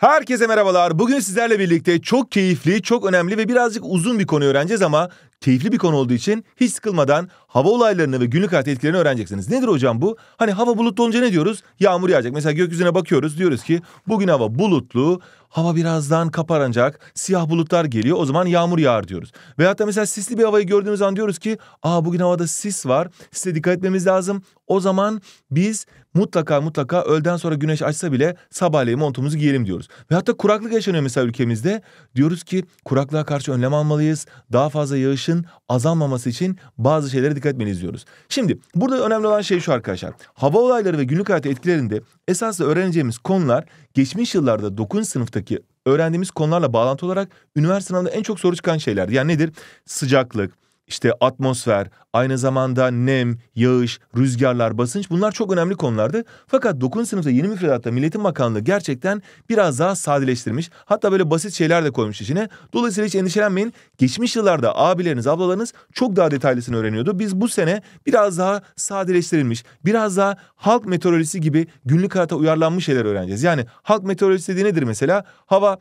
Herkese merhabalar. Bugün sizlerle birlikte çok keyifli, çok önemli ve birazcık uzun bir konu öğreneceğiz ama keyifli bir konu olduğu için hiç sıkılmadan hava olaylarını ve günlük hayat etkilerini öğreneceksiniz. Nedir hocam bu? Hani hava bulutlu olunca ne diyoruz? Yağmur yağacak. Mesela gökyüzüne bakıyoruz diyoruz ki bugün hava bulutlu, Hava birazdan kaparanacak, siyah bulutlar geliyor. O zaman yağmur yağar diyoruz. Veyahut da mesela sisli bir havayı gördüğümüz zaman diyoruz ki, "Aa bugün havada sis var. Sise dikkat etmemiz lazım." O zaman biz mutlaka mutlaka öğleden sonra güneş açsa bile sabahleyin montumuzu giyelim diyoruz. Ve hatta kuraklık yaşanıyor mesela ülkemizde. Diyoruz ki kuraklığa karşı önlem almalıyız. Daha fazla yağışın azalmaması için bazı şeylere dikkat etmeliyiz diyoruz. Şimdi burada önemli olan şey şu arkadaşlar. Hava olayları ve günlük hayatı etkilerinde Esasında öğreneceğimiz konular geçmiş yıllarda 9. sınıftaki öğrendiğimiz konularla bağlantı olarak üniversite sınavında en çok soru çıkan şeyler. Yani nedir? Sıcaklık, işte atmosfer, aynı zamanda nem, yağış, rüzgarlar, basınç bunlar çok önemli konulardı. Fakat 9. sınıfta yeni müfredatta Milletin Bakanlığı gerçekten biraz daha sadeleştirmiş. Hatta böyle basit şeyler de koymuş içine. Dolayısıyla hiç endişelenmeyin. Geçmiş yıllarda abileriniz, ablalarınız çok daha detaylısını öğreniyordu. Biz bu sene biraz daha sadeleştirilmiş, biraz daha halk meteorolojisi gibi günlük hayata uyarlanmış şeyler öğreneceğiz. Yani halk meteorolojisi dediği nedir mesela? Hava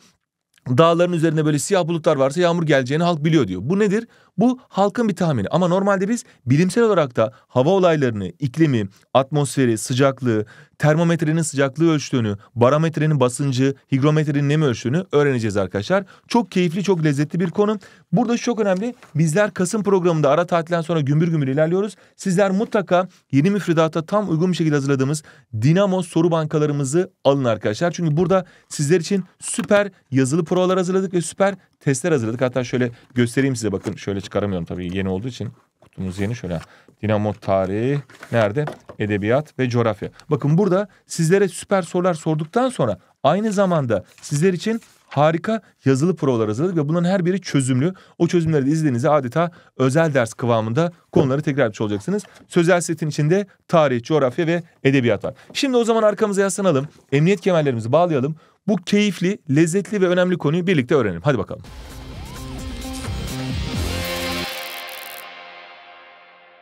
dağların üzerinde böyle siyah bulutlar varsa yağmur geleceğini halk biliyor diyor. Bu nedir? Bu halkın bir tahmini ama normalde biz bilimsel olarak da hava olaylarını, iklimi, atmosferi, sıcaklığı, termometrenin sıcaklığı ölçtüğünü, barometrenin basıncı, higrometrenin nemi ölçtüğünü öğreneceğiz arkadaşlar. Çok keyifli, çok lezzetli bir konu. Burada çok önemli. Bizler Kasım programında ara tatilden sonra gümbür gümbür ilerliyoruz. Sizler mutlaka yeni müfredata tam uygun bir şekilde hazırladığımız Dinamo soru bankalarımızı alın arkadaşlar. Çünkü burada sizler için süper yazılı provalar hazırladık ve süper testler hazırladık. Hatta şöyle göstereyim size bakın. Şöyle çıkaramıyorum tabii yeni olduğu için. Kutumuz yeni şöyle. Dinamo tarihi nerede? Edebiyat ve coğrafya. Bakın burada sizlere süper sorular sorduktan sonra aynı zamanda sizler için harika yazılı provalar hazırladık ve bunların her biri çözümlü. O çözümleri de izlediğinizde adeta özel ders kıvamında konuları tekrar etmiş olacaksınız. Sözel setin içinde tarih, coğrafya ve edebiyat var. Şimdi o zaman arkamıza yaslanalım. Emniyet kemerlerimizi bağlayalım. Bu keyifli, lezzetli ve önemli konuyu birlikte öğrenelim. Hadi bakalım.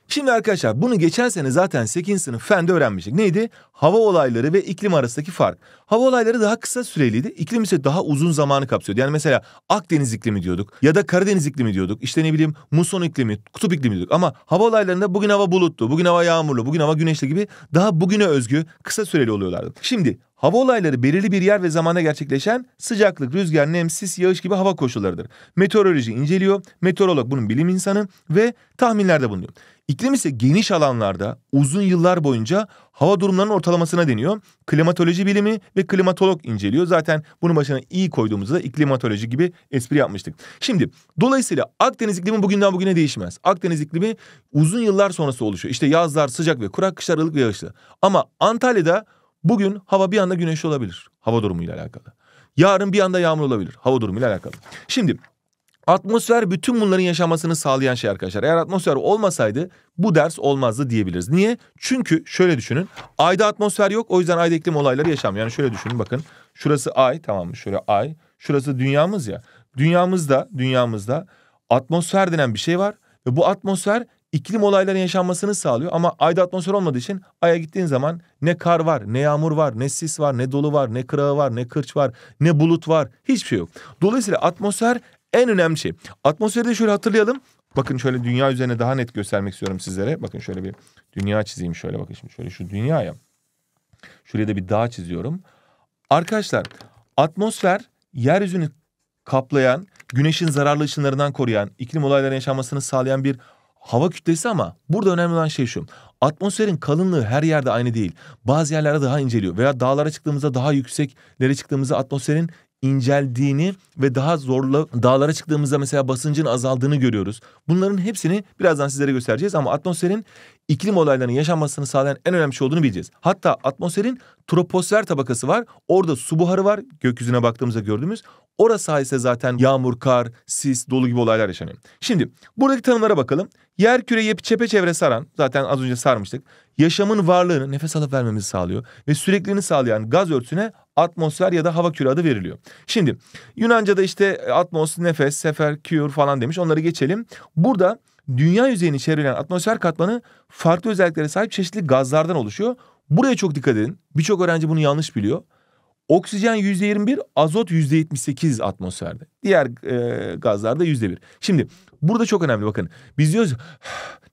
Şimdi arkadaşlar bunu geçen sene zaten 8. sınıf fende öğrenmiştik. Neydi? hava olayları ve iklim arasındaki fark. Hava olayları daha kısa süreliydi. İklim ise daha uzun zamanı kapsıyordu. Yani mesela Akdeniz iklimi diyorduk ya da Karadeniz iklimi diyorduk. İşte ne bileyim muson iklimi, kutup iklimi diyorduk. Ama hava olaylarında bugün hava bulutlu, bugün hava yağmurlu, bugün hava güneşli gibi daha bugüne özgü kısa süreli oluyorlardı. Şimdi Hava olayları belirli bir yer ve zamanda gerçekleşen sıcaklık, rüzgar, nem, sis, yağış gibi hava koşullarıdır. Meteoroloji inceliyor, meteorolog bunun bilim insanı ve tahminlerde bulunuyor. İklim ise geniş alanlarda uzun yıllar boyunca hava durumlarının ortalamasına deniyor. Klimatoloji bilimi ve klimatolog inceliyor. Zaten bunun başına iyi koyduğumuzda iklimatoloji gibi espri yapmıştık. Şimdi dolayısıyla Akdeniz iklimi bugünden bugüne değişmez. Akdeniz iklimi uzun yıllar sonrası oluşuyor. İşte yazlar sıcak ve kurak, kışlar ılık ve yağışlı. Ama Antalya'da bugün hava bir anda güneşli olabilir. Hava durumuyla alakalı. Yarın bir anda yağmur olabilir. Hava durumuyla alakalı. Şimdi Atmosfer bütün bunların yaşamasını sağlayan şey arkadaşlar. Eğer atmosfer olmasaydı bu ders olmazdı diyebiliriz. Niye? Çünkü şöyle düşünün. Ayda atmosfer yok o yüzden ayda iklim olayları yaşamıyor. Yani şöyle düşünün bakın. Şurası ay tamam mı? Şöyle ay. Şurası dünyamız ya. Dünyamızda, dünyamızda atmosfer denen bir şey var. Ve bu atmosfer iklim olaylarının yaşanmasını sağlıyor. Ama ayda atmosfer olmadığı için aya gittiğin zaman ne kar var, ne yağmur var, ne sis var, ne dolu var, ne kırağı var, ne kırç var, ne bulut var. Hiçbir şey yok. Dolayısıyla atmosfer en önemli şey. Atmosferi de şöyle hatırlayalım. Bakın şöyle dünya üzerine daha net göstermek istiyorum sizlere. Bakın şöyle bir dünya çizeyim şöyle bakın şimdi şöyle şu dünyaya. Şuraya da bir dağ çiziyorum. Arkadaşlar atmosfer yeryüzünü kaplayan, güneşin zararlı ışınlarından koruyan, iklim olaylarının yaşanmasını sağlayan bir hava kütlesi ama burada önemli olan şey şu. Atmosferin kalınlığı her yerde aynı değil. Bazı yerlerde daha inceliyor veya dağlara çıktığımızda daha yükseklere çıktığımızda atmosferin inceldiğini ve daha zorla dağlara çıktığımızda mesela basıncın azaldığını görüyoruz. Bunların hepsini birazdan sizlere göstereceğiz ama atmosferin iklim olaylarının yaşanmasını sağlayan en önemli şey olduğunu bileceğiz. Hatta atmosferin troposfer tabakası var. Orada su buharı var gökyüzüne baktığımızda gördüğümüz. Orası sayesinde zaten yağmur, kar, sis, dolu gibi olaylar yaşanıyor. Şimdi buradaki tanımlara bakalım. Yer küre küreyi çepeçevre saran, zaten az önce sarmıştık. Yaşamın varlığını nefes alıp vermemizi sağlıyor ve sürekliliğini sağlayan gaz örtüsüne atmosfer ya da hava kürü adı veriliyor. Şimdi Yunanca'da işte atmos, nefes, sefer, kür falan demiş onları geçelim. Burada dünya yüzeyini çevreleyen atmosfer katmanı farklı özelliklere sahip çeşitli gazlardan oluşuyor. Buraya çok dikkat edin. Birçok öğrenci bunu yanlış biliyor. Oksijen yüzde %21, azot yüzde %78 atmosferde. Diğer e, gazlarda yüzde %1. Şimdi burada çok önemli bakın. Biz diyoruz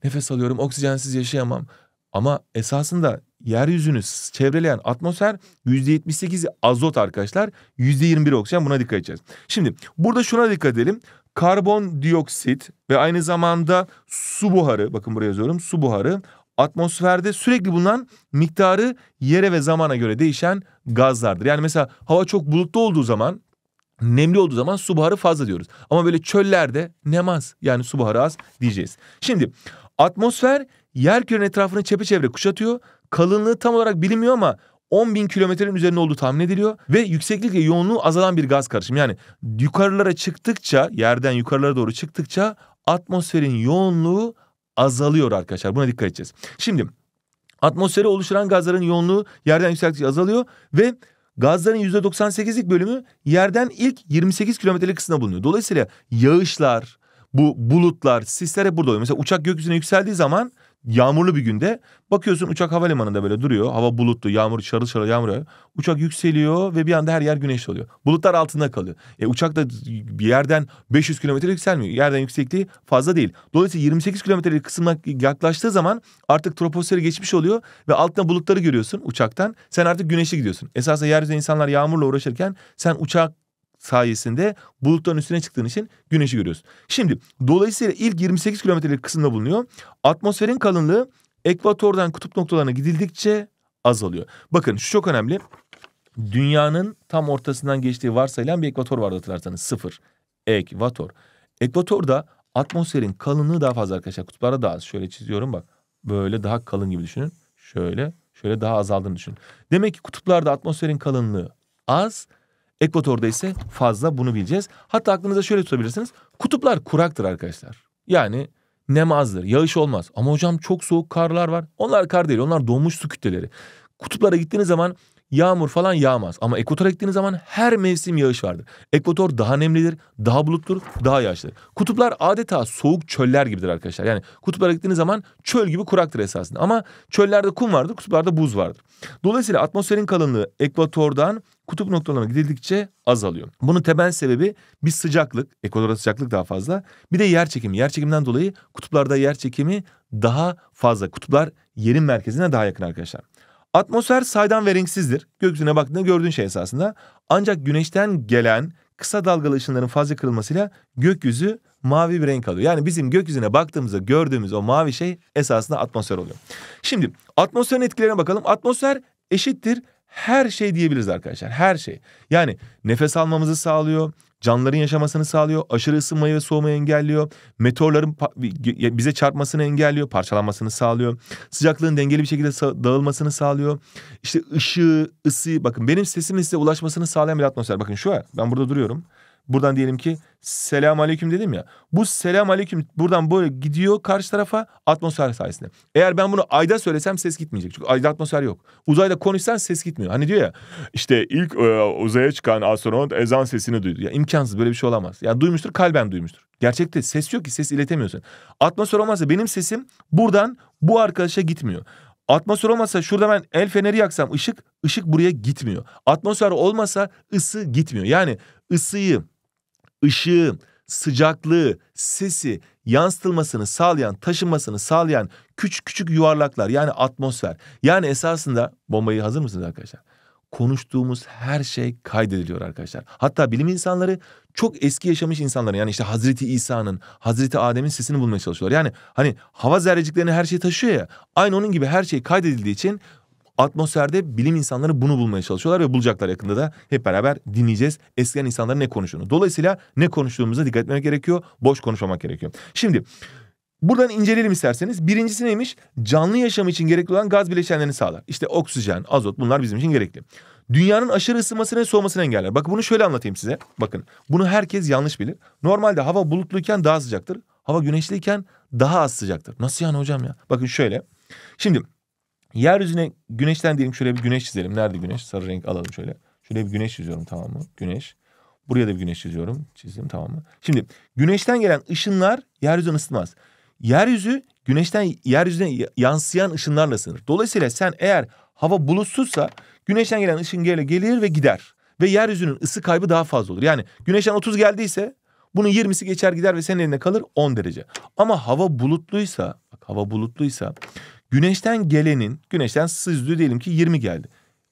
nefes alıyorum oksijensiz yaşayamam. Ama esasında yeryüzünü çevreleyen atmosfer %78'i azot arkadaşlar. %21 oksijen buna dikkat edeceğiz. Şimdi burada şuna dikkat edelim. Karbondioksit ve aynı zamanda su buharı bakın buraya yazıyorum su buharı atmosferde sürekli bulunan miktarı yere ve zamana göre değişen gazlardır. Yani mesela hava çok bulutlu olduğu zaman nemli olduğu zaman su buharı fazla diyoruz. Ama böyle çöllerde nem az yani su buharı az diyeceğiz. Şimdi atmosfer Yerküre'nin etrafını çepeçevre kuşatıyor. Kalınlığı tam olarak bilinmiyor ama 10 bin kilometrenin üzerinde olduğu tahmin ediliyor. Ve yükseklik yoğunluğu azalan bir gaz karışımı. Yani yukarılara çıktıkça, yerden yukarılara doğru çıktıkça atmosferin yoğunluğu azalıyor arkadaşlar. Buna dikkat edeceğiz. Şimdi atmosfere oluşturan gazların yoğunluğu yerden yükseldikçe azalıyor ve gazların %98'lik bölümü yerden ilk 28 kilometrelik kısımda bulunuyor. Dolayısıyla yağışlar, bu bulutlar, sisler hep burada oluyor. Mesela uçak gökyüzüne yükseldiği zaman yağmurlu bir günde bakıyorsun uçak havalimanında böyle duruyor. Hava bulutlu, yağmur şarıl şarıl yağmur Uçak yükseliyor ve bir anda her yer güneş oluyor. Bulutlar altında kalıyor. E uçak da bir yerden 500 kilometre yükselmiyor. Yerden yüksekliği fazla değil. Dolayısıyla 28 kilometrelik kısımdan yaklaştığı zaman artık troposferi geçmiş oluyor ve altında bulutları görüyorsun uçaktan. Sen artık güneşe gidiyorsun. Esasında yeryüzünde insanlar yağmurla uğraşırken sen uçak sayesinde bulutların üstüne çıktığın için güneşi görüyoruz. Şimdi dolayısıyla ilk 28 kilometrelik kısımda bulunuyor. Atmosferin kalınlığı ekvatordan kutup noktalarına gidildikçe azalıyor. Bakın şu çok önemli. Dünyanın tam ortasından geçtiği varsayılan bir ekvator vardı hatırlarsanız. Sıfır. Ekvator. Ekvatorda atmosferin kalınlığı daha fazla arkadaşlar. Kutuplarda daha az. Şöyle çiziyorum bak. Böyle daha kalın gibi düşünün. Şöyle şöyle daha azaldığını düşünün. Demek ki kutuplarda atmosferin kalınlığı az. Ekvatorda ise fazla bunu bileceğiz. Hatta aklınıza şöyle tutabilirsiniz. Kutuplar kuraktır arkadaşlar. Yani nem azdır, yağış olmaz. Ama hocam çok soğuk karlar var. Onlar kar değil, onlar donmuş su kütleleri. Kutuplara gittiğiniz zaman yağmur falan yağmaz. Ama ekvatora gittiğiniz zaman her mevsim yağış vardır. Ekvator daha nemlidir, daha bulutludur, daha yağışlıdır. Kutuplar adeta soğuk çöller gibidir arkadaşlar. Yani kutuplara gittiğiniz zaman çöl gibi kuraktır esasında. Ama çöllerde kum vardır, kutuplarda buz vardır. Dolayısıyla atmosferin kalınlığı ekvatordan kutup noktalarına gidildikçe azalıyor. Bunun temel sebebi bir sıcaklık, ekvatora sıcaklık daha fazla. Bir de yer çekimi. Yer çekiminden dolayı kutuplarda yer çekimi daha fazla. Kutuplar yerin merkezine daha yakın arkadaşlar. Atmosfer saydam ve renksizdir. Gökyüzüne baktığında gördüğün şey esasında. Ancak güneşten gelen kısa dalgalı ışınların fazla kırılmasıyla gökyüzü mavi bir renk alıyor. Yani bizim gökyüzüne baktığımızda gördüğümüz o mavi şey esasında atmosfer oluyor. Şimdi atmosferin etkilerine bakalım. Atmosfer eşittir her şey diyebiliriz arkadaşlar. Her şey. Yani nefes almamızı sağlıyor. Canların yaşamasını sağlıyor, aşırı ısınmayı ve soğumayı engelliyor, meteorların bize çarpmasını engelliyor, parçalanmasını sağlıyor, sıcaklığın dengeli bir şekilde dağılmasını sağlıyor, işte ışığı, ısıyı bakın benim sesimin size ulaşmasını sağlayan bir atmosfer. Bakın şu ya ben burada duruyorum. Buradan diyelim ki selam aleyküm dedim ya. Bu selam aleyküm buradan böyle gidiyor karşı tarafa atmosfer sayesinde. Eğer ben bunu ayda söylesem ses gitmeyecek. Çünkü ayda atmosfer yok. Uzayda konuşsan ses gitmiyor. Hani diyor ya işte ilk e, uzaya çıkan astronot ezan sesini duydu. Ya imkansız böyle bir şey olamaz. Ya duymuştur kalben duymuştur. Gerçekte ses yok ki ses iletemiyorsun. Atmosfer olmazsa benim sesim buradan bu arkadaşa gitmiyor. Atmosfer olmasa şurada ben el feneri yaksam ışık, ışık buraya gitmiyor. Atmosfer olmasa ısı gitmiyor. Yani ısıyı ışığı, sıcaklığı, sesi yansıtılmasını sağlayan, taşınmasını sağlayan küçük küçük yuvarlaklar yani atmosfer. Yani esasında bombayı hazır mısınız arkadaşlar? Konuştuğumuz her şey kaydediliyor arkadaşlar. Hatta bilim insanları çok eski yaşamış insanların yani işte Hazreti İsa'nın, Hazreti Adem'in sesini bulmaya çalışıyorlar. Yani hani hava zerreciklerini her şey taşıyor ya. Aynı onun gibi her şey kaydedildiği için Atmosferde bilim insanları bunu bulmaya çalışıyorlar ve bulacaklar yakında da hep beraber dinleyeceğiz eskiden insanların ne konuştuğunu. Dolayısıyla ne konuştuğumuza dikkat etmek gerekiyor, boş konuşmamak gerekiyor. Şimdi Buradan inceleyelim isterseniz. Birincisi neymiş? Canlı yaşam için gerekli olan gaz bileşenlerini sağlar. İşte oksijen, azot bunlar bizim için gerekli. Dünyanın aşırı ısınmasını ve soğumasını engeller. Bak bunu şöyle anlatayım size. Bakın bunu herkes yanlış bilir. Normalde hava bulutluyken daha sıcaktır. Hava güneşliyken daha az sıcaktır. Nasıl yani hocam ya? Bakın şöyle. Şimdi Yeryüzüne güneşten diyelim şöyle bir güneş çizelim. Nerede güneş? Sarı renk alalım şöyle. Şöyle bir güneş çiziyorum tamam mı? Güneş. Buraya da bir güneş çiziyorum. Çizdim tamam mı? Şimdi güneşten gelen ışınlar yeryüzünü ısıtmaz. Yeryüzü güneşten yeryüzüne yansıyan ışınlarla sınır. Dolayısıyla sen eğer hava bulutsuzsa güneşten gelen ışın gele gelir ve gider. Ve yeryüzünün ısı kaybı daha fazla olur. Yani güneşten 30 geldiyse bunun 20'si geçer gider ve senin eline kalır 10 derece. Ama hava bulutluysa, bak hava bulutluysa Güneşten gelenin, güneşten sızdü diyelim ki 20 geldi.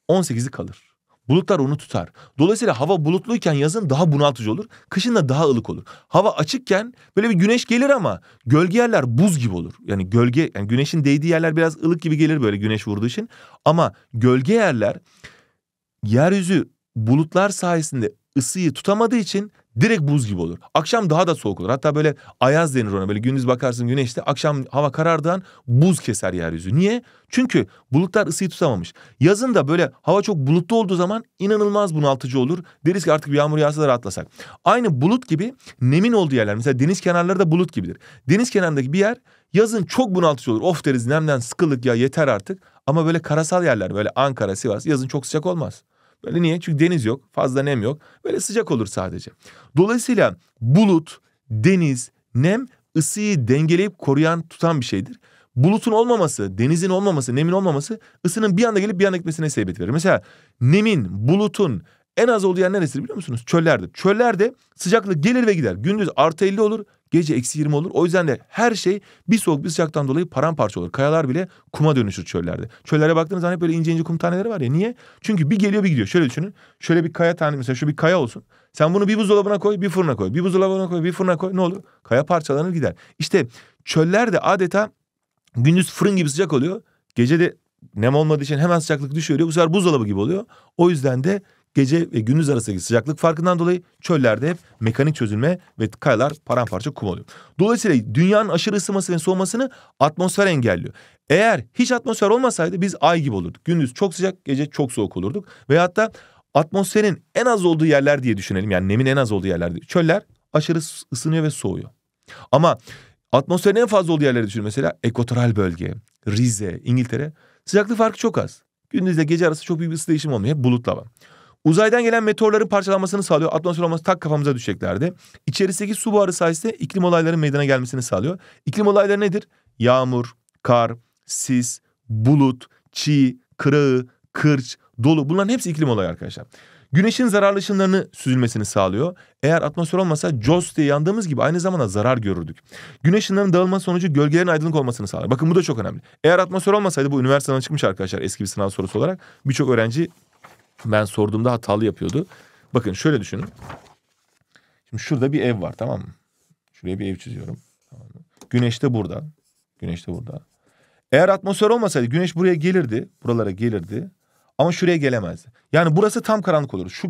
18'i kalır. Bulutlar onu tutar. Dolayısıyla hava bulutluyken yazın daha bunaltıcı olur. Kışın da daha ılık olur. Hava açıkken böyle bir güneş gelir ama gölge yerler buz gibi olur. Yani gölge yani güneşin değdiği yerler biraz ılık gibi gelir böyle güneş vurduğu için. Ama gölge yerler yeryüzü bulutlar sayesinde ısıyı tutamadığı için Direkt buz gibi olur. Akşam daha da soğuk olur. Hatta böyle ayaz denir ona. Böyle gündüz bakarsın güneşte. Akşam hava karardan buz keser yeryüzü. Niye? Çünkü bulutlar ısıyı tutamamış. Yazın da böyle hava çok bulutlu olduğu zaman inanılmaz bunaltıcı olur. Deriz ki artık bir yağmur yağsa da rahatlasak. Aynı bulut gibi nemin olduğu yerler. Mesela deniz kenarları da bulut gibidir. Deniz kenarındaki bir yer yazın çok bunaltıcı olur. Of deriz nemden sıkıldık ya yeter artık. Ama böyle karasal yerler böyle Ankara, Sivas yazın çok sıcak olmaz. Böyle niye? Çünkü deniz yok, fazla nem yok. Böyle sıcak olur sadece. Dolayısıyla bulut, deniz, nem ısıyı dengeleyip koruyan, tutan bir şeydir. Bulutun olmaması, denizin olmaması, nemin olmaması ısının bir anda gelip bir anda gitmesine sebebiyet verir. Mesela nemin, bulutun en az olduğu yer neresidir biliyor musunuz? Çöllerde. Çöllerde sıcaklık gelir ve gider. Gündüz artı 50 olur, Gece eksi 20 olur. O yüzden de her şey bir soğuk bir sıcaktan dolayı paramparça olur. Kayalar bile kuma dönüşür çöllerde. Çöllere baktığınız zaman hep böyle ince ince kum taneleri var ya. Niye? Çünkü bir geliyor bir gidiyor. Şöyle düşünün. Şöyle bir kaya tane mesela şu bir kaya olsun. Sen bunu bir buzdolabına koy, bir fırına koy. Bir buzdolabına koy, bir fırına koy. Ne olur? Kaya parçalanır gider. İşte çöller de adeta gündüz fırın gibi sıcak oluyor. Gece de nem olmadığı için hemen sıcaklık düşüyor. Bu sefer buzdolabı gibi oluyor. O yüzden de gece ve gündüz arasındaki sıcaklık farkından dolayı çöllerde hep mekanik çözülme ve kayalar paramparça kum oluyor. Dolayısıyla dünyanın aşırı ısınması ve soğumasını atmosfer engelliyor. Eğer hiç atmosfer olmasaydı biz ay gibi olurduk. Gündüz çok sıcak, gece çok soğuk olurduk. Ve hatta atmosferin en az olduğu yerler diye düşünelim. Yani nemin en az olduğu yerler. Çöller aşırı ısınıyor ve soğuyor. Ama atmosferin en fazla olduğu yerleri düşünün. mesela ekvatoral bölge, Rize, İngiltere. Sıcaklık farkı çok az. Gündüzle gece arası çok büyük bir ısı değişimi olmuyor. Hep bulutla var. Uzaydan gelen meteorların parçalanmasını sağlıyor. Atmosfer olması tak kafamıza düşeceklerdi. İçerisindeki su buharı sayesinde iklim olaylarının meydana gelmesini sağlıyor. İklim olayları nedir? Yağmur, kar, sis, bulut, çiğ, kırağı, kırç, dolu. Bunların hepsi iklim olayı arkadaşlar. Güneşin zararlı ışınlarını süzülmesini sağlıyor. Eğer atmosfer olmasa Jaws diye yandığımız gibi aynı zamanda zarar görürdük. Güneş ışınlarının dağılma sonucu gölgelerin aydınlık olmasını sağlar. Bakın bu da çok önemli. Eğer atmosfer olmasaydı bu üniversiteden çıkmış arkadaşlar eski bir sınav sorusu olarak birçok öğrenci ben sorduğumda hatalı yapıyordu. Bakın şöyle düşünün. Şimdi şurada bir ev var tamam mı? Şuraya bir ev çiziyorum. Güneş de burada. Güneş de burada. Eğer atmosfer olmasaydı güneş buraya gelirdi. Buralara gelirdi. Ama şuraya gelemezdi. Yani burası tam karanlık olur. Şu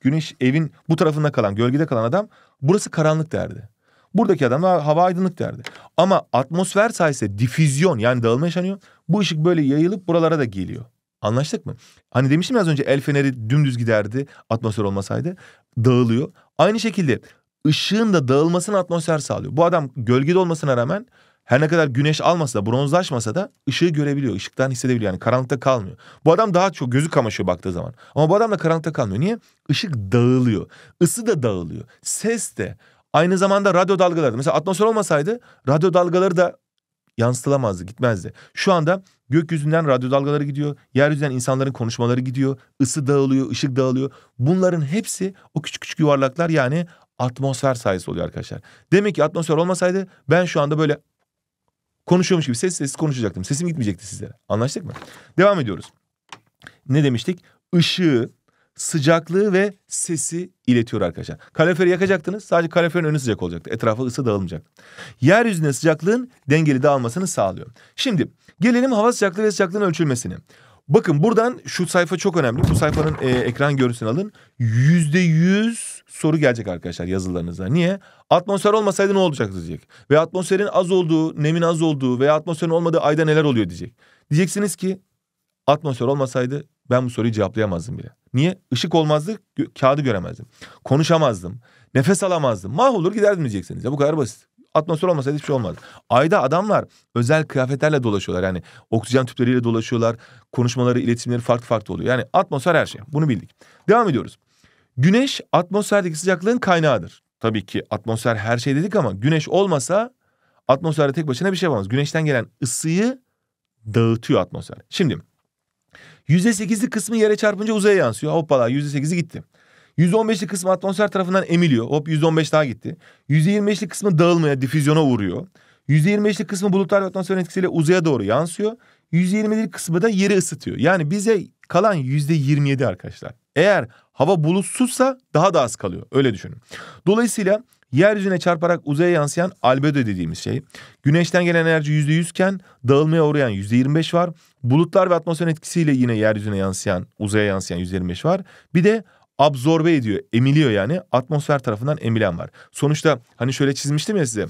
güneş evin bu tarafında kalan, gölgede kalan adam burası karanlık derdi. Buradaki adam hava aydınlık derdi. Ama atmosfer sayesinde difüzyon yani dağılma yaşanıyor. Bu ışık böyle yayılıp buralara da geliyor. Anlaştık mı? Hani demiştim ya az önce el feneri dümdüz giderdi atmosfer olmasaydı. Dağılıyor. Aynı şekilde ışığın da dağılmasını atmosfer sağlıyor. Bu adam gölgede olmasına rağmen her ne kadar güneş almasa da bronzlaşmasa da ışığı görebiliyor. ışıktan hissedebiliyor yani karanlıkta kalmıyor. Bu adam daha çok gözü kamaşıyor baktığı zaman. Ama bu adam da karanlıkta kalmıyor. Niye? Işık dağılıyor. Isı da dağılıyor. Ses de. Aynı zamanda radyo dalgaları. Mesela atmosfer olmasaydı radyo dalgaları da yansıtılamazdı, gitmezdi. Şu anda gökyüzünden radyo dalgaları gidiyor, yeryüzünden insanların konuşmaları gidiyor, ısı dağılıyor, ışık dağılıyor. Bunların hepsi o küçük küçük yuvarlaklar yani atmosfer sayesinde oluyor arkadaşlar. Demek ki atmosfer olmasaydı ben şu anda böyle konuşuyormuş gibi ses sessiz konuşacaktım. Sesim gitmeyecekti sizlere. Anlaştık mı? Devam ediyoruz. Ne demiştik? Işığı sıcaklığı ve sesi iletiyor arkadaşlar. Kaloriferi yakacaktınız sadece kaloriferin önü sıcak olacaktı. Etrafa ısı dağılmayacaktı. Yeryüzüne sıcaklığın dengeli dağılmasını sağlıyor. Şimdi gelelim hava sıcaklığı ve sıcaklığın ölçülmesine. Bakın buradan şu sayfa çok önemli. Bu sayfanın e, ekran görüntüsünü alın. Yüzde yüz soru gelecek arkadaşlar yazılarınıza. Niye? Atmosfer olmasaydı ne olacaktı diyecek. Ve atmosferin az olduğu, nemin az olduğu veya atmosferin olmadığı ayda neler oluyor diyecek. Diyeceksiniz ki atmosfer olmasaydı ben bu soruyu cevaplayamazdım bile. Niye? Işık olmazdı, kağıdı göremezdim. Konuşamazdım, nefes alamazdım. Mahvolur giderdim diyeceksiniz. Ya bu kadar basit. Atmosfer olmasaydı hiçbir şey olmaz. Ayda adamlar özel kıyafetlerle dolaşıyorlar. Yani oksijen tüpleriyle dolaşıyorlar. Konuşmaları, iletişimleri farklı farklı oluyor. Yani atmosfer her şey. Bunu bildik. Devam ediyoruz. Güneş atmosferdeki sıcaklığın kaynağıdır. Tabii ki atmosfer her şey dedik ama güneş olmasa atmosferde tek başına bir şey olmaz. Güneşten gelen ısıyı dağıtıyor atmosfer. Şimdi %8'lik kısmı yere çarpınca uzaya yansıyor. Hoppala %8'i gitti. %15'lik kısmı atmosfer tarafından emiliyor. Hop %15 daha gitti. %25'lik kısmı dağılmaya, difüzyona uğruyor. %25'lik kısmı bulutlar ve atmosferin etkisiyle uzaya doğru yansıyor. %20'lik kısmı da yeri ısıtıyor. Yani bize kalan %27 arkadaşlar. Eğer hava bulutsuzsa daha da az kalıyor. Öyle düşünün. Dolayısıyla yeryüzüne çarparak uzaya yansıyan albedo dediğimiz şey. Güneşten gelen enerji %100 iken dağılmaya uğrayan %25 var. Bulutlar ve atmosfer etkisiyle yine yeryüzüne yansıyan, uzaya yansıyan %25 var. Bir de absorbe ediyor, emiliyor yani atmosfer tarafından emilen var. Sonuçta hani şöyle çizmiştim ya size.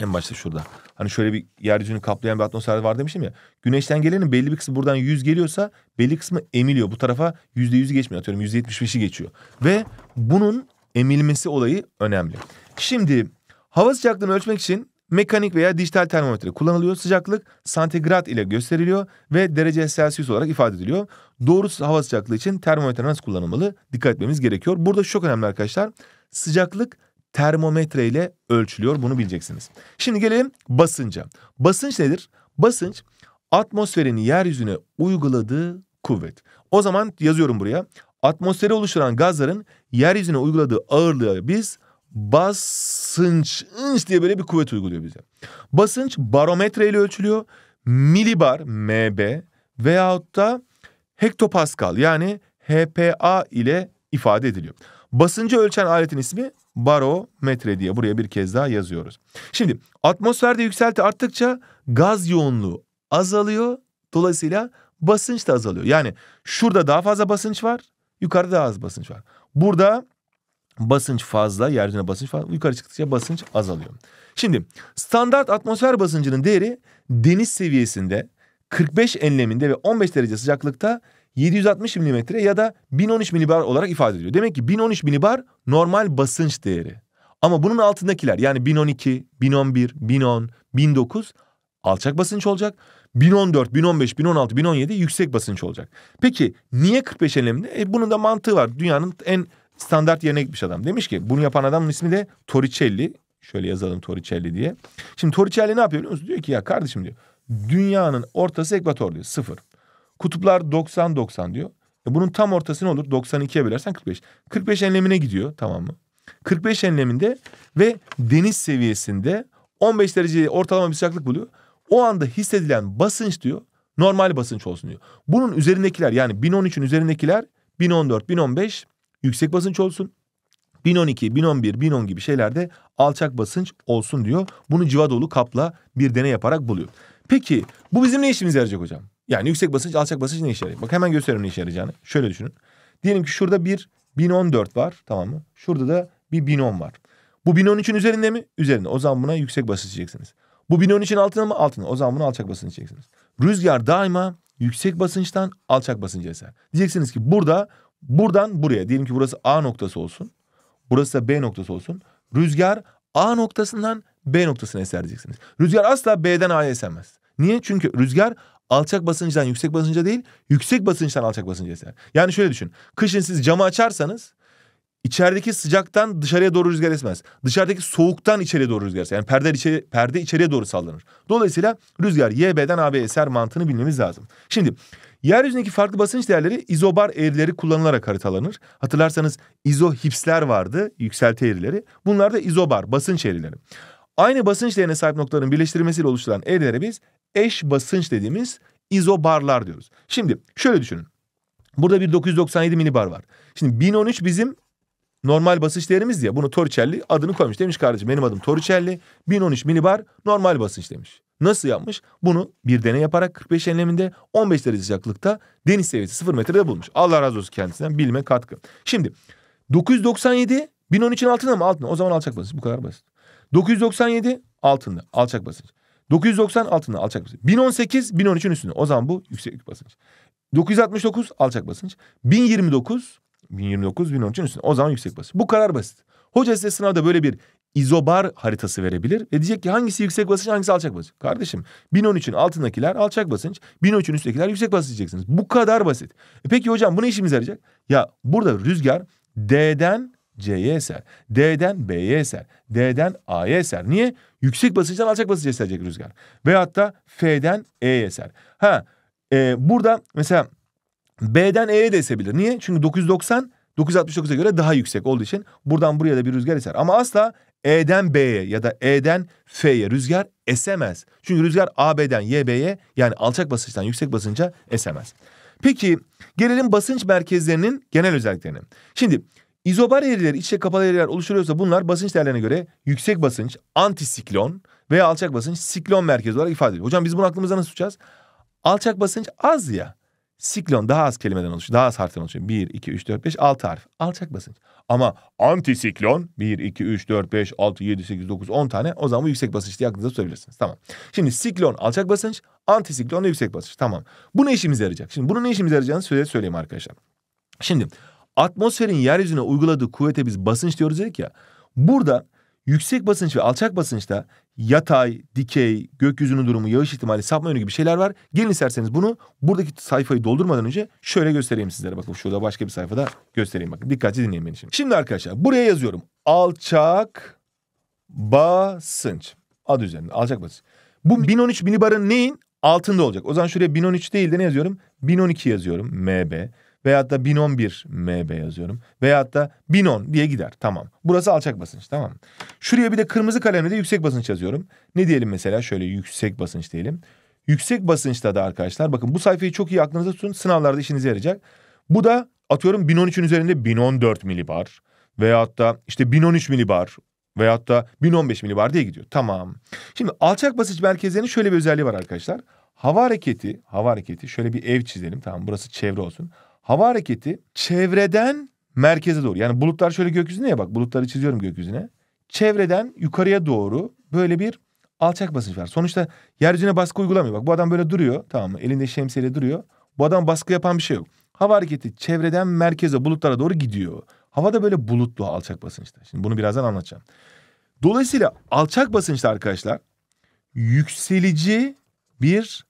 En başta şurada. Hani şöyle bir yeryüzünü kaplayan bir atmosfer var demiştim ya. Güneşten gelenin belli bir kısmı buradan 100 geliyorsa belli kısmı emiliyor. Bu tarafa %100'ü geçmiyor. Atıyorum %75'i geçiyor. Ve bunun emilmesi olayı önemli. Şimdi hava sıcaklığını ölçmek için mekanik veya dijital termometre kullanılıyor. Sıcaklık santigrat ile gösteriliyor ve derece Celsius olarak ifade ediliyor. Doğrusu hava sıcaklığı için termometre nasıl kullanılmalı dikkat etmemiz gerekiyor. Burada çok önemli arkadaşlar. Sıcaklık termometre ile ölçülüyor. Bunu bileceksiniz. Şimdi gelelim basınca. Basınç nedir? Basınç atmosferin yeryüzüne uyguladığı kuvvet. O zaman yazıyorum buraya atmosferi oluşturan gazların yeryüzüne uyguladığı ağırlığı biz basınç inç diye böyle bir kuvvet uyguluyor bize. Basınç barometre ile ölçülüyor. Milibar MB veyahut da hektopascal yani HPA ile ifade ediliyor. Basıncı ölçen aletin ismi barometre diye buraya bir kez daha yazıyoruz. Şimdi atmosferde yükselti arttıkça gaz yoğunluğu azalıyor. Dolayısıyla basınç da azalıyor. Yani şurada daha fazla basınç var. Yukarıda daha az basınç var. Burada basınç fazla, yeryüzüne basınç fazla. Yukarı çıktıkça basınç azalıyor. Şimdi standart atmosfer basıncının değeri deniz seviyesinde 45 enleminde ve 15 derece sıcaklıkta 760 milimetre ya da 1013 milibar olarak ifade ediliyor. Demek ki 1013 milibar normal basınç değeri. Ama bunun altındakiler yani 1012, 1011, 1010, 1009 alçak basınç olacak. 1014, 1015, 1016, 1017 yüksek basınç olacak. Peki niye 45 enleminde? E, bunun da mantığı var. Dünyanın en standart yerine gitmiş adam. Demiş ki bunu yapan adamın ismi de Torricelli. Şöyle yazalım Torricelli diye. Şimdi Torricelli ne yapıyor biliyor musun? Diyor ki ya kardeşim diyor. Dünyanın ortası ekvator diyor. Sıfır. Kutuplar 90-90 diyor. E bunun tam ortası ne olur? 92'ye bölersen 45. 45 enlemine gidiyor tamam mı? 45 enleminde ve deniz seviyesinde 15 derece ortalama bir sıcaklık buluyor o anda hissedilen basınç diyor normal basınç olsun diyor. Bunun üzerindekiler yani 1013'ün üzerindekiler 1014, 1015 yüksek basınç olsun. 1012, 1011, 1010 gibi şeylerde alçak basınç olsun diyor. Bunu civa kapla bir deney yaparak buluyor. Peki bu bizim ne işimize yarayacak hocam? Yani yüksek basınç, alçak basınç ne işe yarayacak? Bak hemen gösteririm ne işe yarayacağını. Şöyle düşünün. Diyelim ki şurada bir 1014 var tamam mı? Şurada da bir 1010 var. Bu 1013'ün üzerinde mi? Üzerinde. O zaman buna yüksek basınç diyeceksiniz. Bu 1013'in altına mı? Altına. O zaman bunu alçak basınç diyeceksiniz. Rüzgar daima yüksek basınçtan alçak basınca eser. Diyeceksiniz ki burada buradan buraya diyelim ki burası A noktası olsun. Burası da B noktası olsun. Rüzgar A noktasından B noktasına eser diyeceksiniz. Rüzgar asla B'den A'ya esermez. Niye? Çünkü rüzgar alçak basınçtan yüksek basınca değil, yüksek basınçtan alçak basınca eser. Yani şöyle düşün. Kışın siz camı açarsanız İçerideki sıcaktan dışarıya doğru rüzgar esmez. Dışarıdaki soğuktan içeriye doğru rüzgar eser. Yani perde, içeri, perde içeriye doğru sallanır. Dolayısıyla rüzgar YB'den AB'ye eser mantığını bilmemiz lazım. Şimdi yeryüzündeki farklı basınç değerleri izobar eğrileri kullanılarak haritalanır. Hatırlarsanız izohipsler vardı yükselti eğrileri. Bunlar da izobar basınç eğrileri. Aynı basınç değerine sahip noktaların birleştirilmesiyle oluşturan eğrilere biz eş basınç dediğimiz izobarlar diyoruz. Şimdi şöyle düşünün. Burada bir 997 milibar var. Şimdi 1013 bizim normal basınçlarımız diye bunu Torricelli adını koymuş. Demiş kardeşim benim adım Torricelli 1013 minibar normal basınç demiş. Nasıl yapmış? Bunu bir deney yaparak 45 enleminde 15 derece sıcaklıkta deniz seviyesi 0 metrede bulmuş. Allah razı olsun kendisinden bilme katkı. Şimdi 997 1013'ün altında mı? Altında. O zaman alçak basınç bu kadar basit. 997 altında alçak basınç. 990 altında alçak basınç. 1018 1013'ün üstünde. O zaman bu yüksek basınç. 969 alçak basınç. 1029 1029, 1013'ün üstünde. O zaman yüksek basınç. Bu kadar basit. Hoca size sınavda böyle bir izobar haritası verebilir ve diyecek ki hangisi yüksek basınç hangisi alçak basınç. Kardeşim 1013'ün altındakiler alçak basınç, 1013'ün üstündekiler yüksek basınç diyeceksiniz. Bu kadar basit. E peki hocam bu ne işimize yarayacak? Ya burada rüzgar D'den C'ye eser, D'den B'ye eser, D'den A'ya eser. Niye? Yüksek basınçtan alçak basınç eserecek rüzgar. Ve hatta F'den E'ye eser. Ha e, burada mesela B'den E'ye de esebilir. Niye? Çünkü 990 969'a göre daha yüksek olduğu için buradan buraya da bir rüzgar eser. Ama asla E'den B'ye ya da E'den F'ye rüzgar esemez. Çünkü rüzgar AB'den YB'ye yani alçak basınçtan yüksek basınca esemez. Peki gelelim basınç merkezlerinin genel özelliklerine. Şimdi izobar eğrileri içe kapalı eğriler oluşturuyorsa bunlar basınç değerlerine göre yüksek basınç, antisiklon veya alçak basınç siklon merkezi olarak ifade ediliyor. Hocam biz bunu aklımıza nasıl tutacağız? Alçak basınç az ya. Siklon daha az kelimeden oluşuyor. Daha az harften oluşuyor. 1, 2, 3, 4, 5, 6 harf. Alçak basınç. Ama antisiklon 1, 2, 3, 4, 5, 6, 7, 8, 9, 10 tane. O zaman bu yüksek basınç diye aklınıza tutabilirsiniz. Tamam. Şimdi siklon alçak basınç, antisiklon da yüksek basınç. Tamam. Bu ne işimize yarayacak? Şimdi bunu ne işimize yarayacağını size söyleyeyim arkadaşlar. Şimdi atmosferin yeryüzüne uyguladığı kuvvete biz basınç diyoruz dedik ya. Burada Yüksek basınç ve alçak basınçta yatay, dikey, gökyüzünün durumu, yağış ihtimali, sapma yönü gibi şeyler var. Gelin isterseniz bunu buradaki sayfayı doldurmadan önce şöyle göstereyim sizlere. Bakın şurada başka bir sayfada göstereyim. Bakın dikkatli dinleyin beni şimdi. Şimdi arkadaşlar buraya yazıyorum. Alçak basınç. Adı üzerinde alçak basınç. Bu 1013 milibarın neyin? Altında olacak. O zaman şuraya 1013 değil de ne yazıyorum? 1012 yazıyorum. MB. Veyahut da 1011 MB yazıyorum. Veyahut da 1010 diye gider. Tamam. Burası alçak basınç tamam. Şuraya bir de kırmızı kalemle de yüksek basınç yazıyorum. Ne diyelim mesela şöyle yüksek basınç diyelim. Yüksek basınçta da arkadaşlar bakın bu sayfayı çok iyi aklınıza tutun. Sınavlarda işinize yarayacak. Bu da atıyorum 1013'ün üzerinde 1014 milibar. Veyahut da işte 1013 milibar veyahut da 1015 milibar diye gidiyor. Tamam. Şimdi alçak basınç merkezlerinin şöyle bir özelliği var arkadaşlar. Hava hareketi, hava hareketi şöyle bir ev çizelim tamam burası çevre olsun. Hava hareketi çevreden merkeze doğru. Yani bulutlar şöyle gökyüzüne ya bak bulutları çiziyorum gökyüzüne. Çevreden yukarıya doğru böyle bir alçak basınç var. Sonuçta yeryüzüne baskı uygulamıyor. Bak bu adam böyle duruyor tamam mı? Elinde şemsiyeyle duruyor. Bu adam baskı yapan bir şey yok. Hava hareketi çevreden merkeze bulutlara doğru gidiyor. Hava da böyle bulutlu alçak basınçta. Şimdi bunu birazdan anlatacağım. Dolayısıyla alçak basınçta arkadaşlar yükselici bir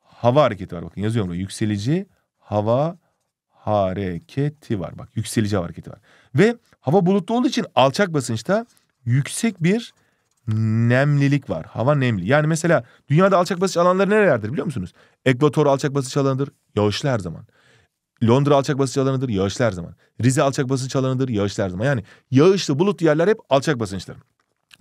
hava hareketi var. Bakın yazıyorum burada yükselici hava hareketi var. Bak yükselici hareketi var. Ve hava bulutlu olduğu için alçak basınçta yüksek bir nemlilik var. Hava nemli. Yani mesela dünyada alçak basınç alanları nerelerdir biliyor musunuz? Ekvator alçak basınç alanıdır. Yağışlı her zaman. Londra alçak basınç alanıdır. Yağışlı her zaman. Rize alçak basınç alanıdır. Yağışlı her zaman. Yani yağışlı bulutlu yerler hep alçak basınçtır.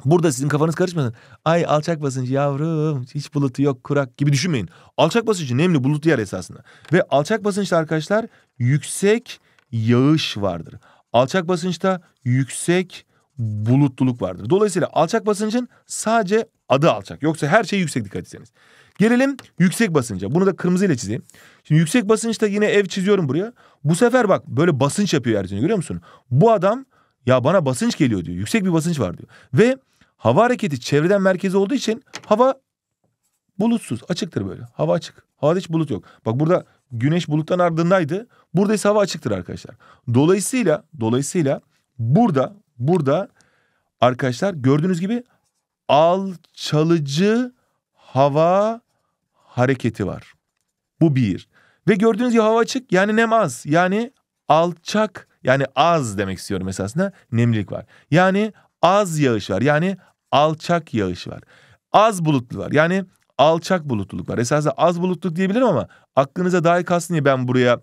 Burada sizin kafanız karışmasın. Ay alçak basınç yavrum hiç bulutu yok kurak gibi düşünmeyin. Alçak basınç nemli bulutlu yer esasında. Ve alçak basınçta arkadaşlar yüksek yağış vardır. Alçak basınçta yüksek bulutluluk vardır. Dolayısıyla alçak basıncın sadece adı alçak. Yoksa her şey yüksek dikkat etseniz. Gelelim yüksek basınca. Bunu da kırmızıyla çizeyim. Şimdi yüksek basınçta yine ev çiziyorum buraya. Bu sefer bak böyle basınç yapıyor yeryüzüne görüyor musun? Bu adam ya bana basınç geliyor diyor. Yüksek bir basınç var diyor. Ve hava hareketi çevreden merkezi olduğu için hava bulutsuz. Açıktır böyle. Hava açık. Havada hiç bulut yok. Bak burada güneş buluttan ardındaydı. Burada ise hava açıktır arkadaşlar. Dolayısıyla dolayısıyla burada burada arkadaşlar gördüğünüz gibi alçalıcı hava hareketi var. Bu bir. Ve gördüğünüz gibi hava açık yani nem az. Yani alçak yani az demek istiyorum esasında nemlilik var. Yani az yağış var. Yani alçak yağış var. Az bulutlu var. Yani alçak bulutluluk var. Esasında az bulutluluk diyebilirim ama aklınıza dahi kalsın diye ben buraya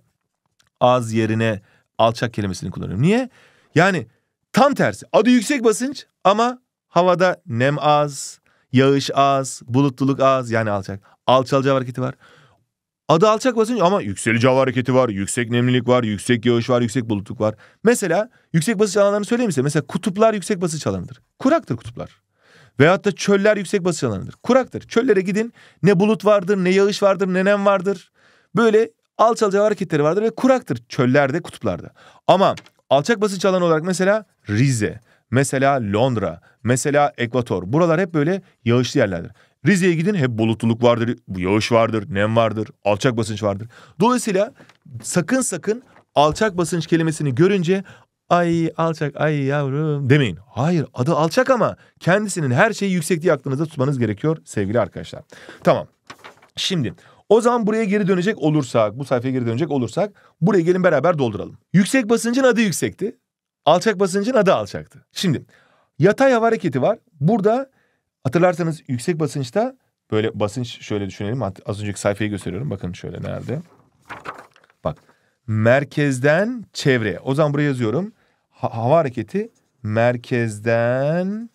az yerine alçak kelimesini kullanıyorum. Niye? Yani tam tersi. Adı yüksek basınç ama havada nem az, yağış az, bulutluluk az yani alçak. Alçalacağı hareketi var. Adı alçak basınç ama yükselici hava hareketi var, yüksek nemlilik var, yüksek yağış var, yüksek bulutluk var. Mesela yüksek basınç alanlarını söyleyeyim size. Mesela kutuplar yüksek basınç alanıdır. Kuraktır kutuplar. Veyahut da çöller yüksek basınç alanıdır. Kuraktır. Çöllere gidin ne bulut vardır, ne yağış vardır, ne nem vardır. Böyle alçalıcı hava hareketleri vardır ve kuraktır çöllerde, kutuplarda. Ama alçak basınç alanı olarak mesela Rize, mesela Londra, mesela Ekvator. Buralar hep böyle yağışlı yerlerdir. Rize'ye gidin hep bulutluluk vardır, yağış vardır, nem vardır, alçak basınç vardır. Dolayısıyla sakın sakın alçak basınç kelimesini görünce ay alçak ay yavrum demeyin. Hayır adı alçak ama kendisinin her şeyi yüksek diye aklınızda tutmanız gerekiyor sevgili arkadaşlar. Tamam şimdi o zaman buraya geri dönecek olursak bu sayfaya geri dönecek olursak buraya gelin beraber dolduralım. Yüksek basıncın adı yüksekti. Alçak basıncın adı alçaktı. Şimdi yatay hava hareketi var. Burada Hatırlarsanız yüksek basınçta böyle basınç şöyle düşünelim. Az önceki sayfayı gösteriyorum. Bakın şöyle nerede. Bak merkezden çevreye. O zaman buraya yazıyorum. Ha hava hareketi merkezden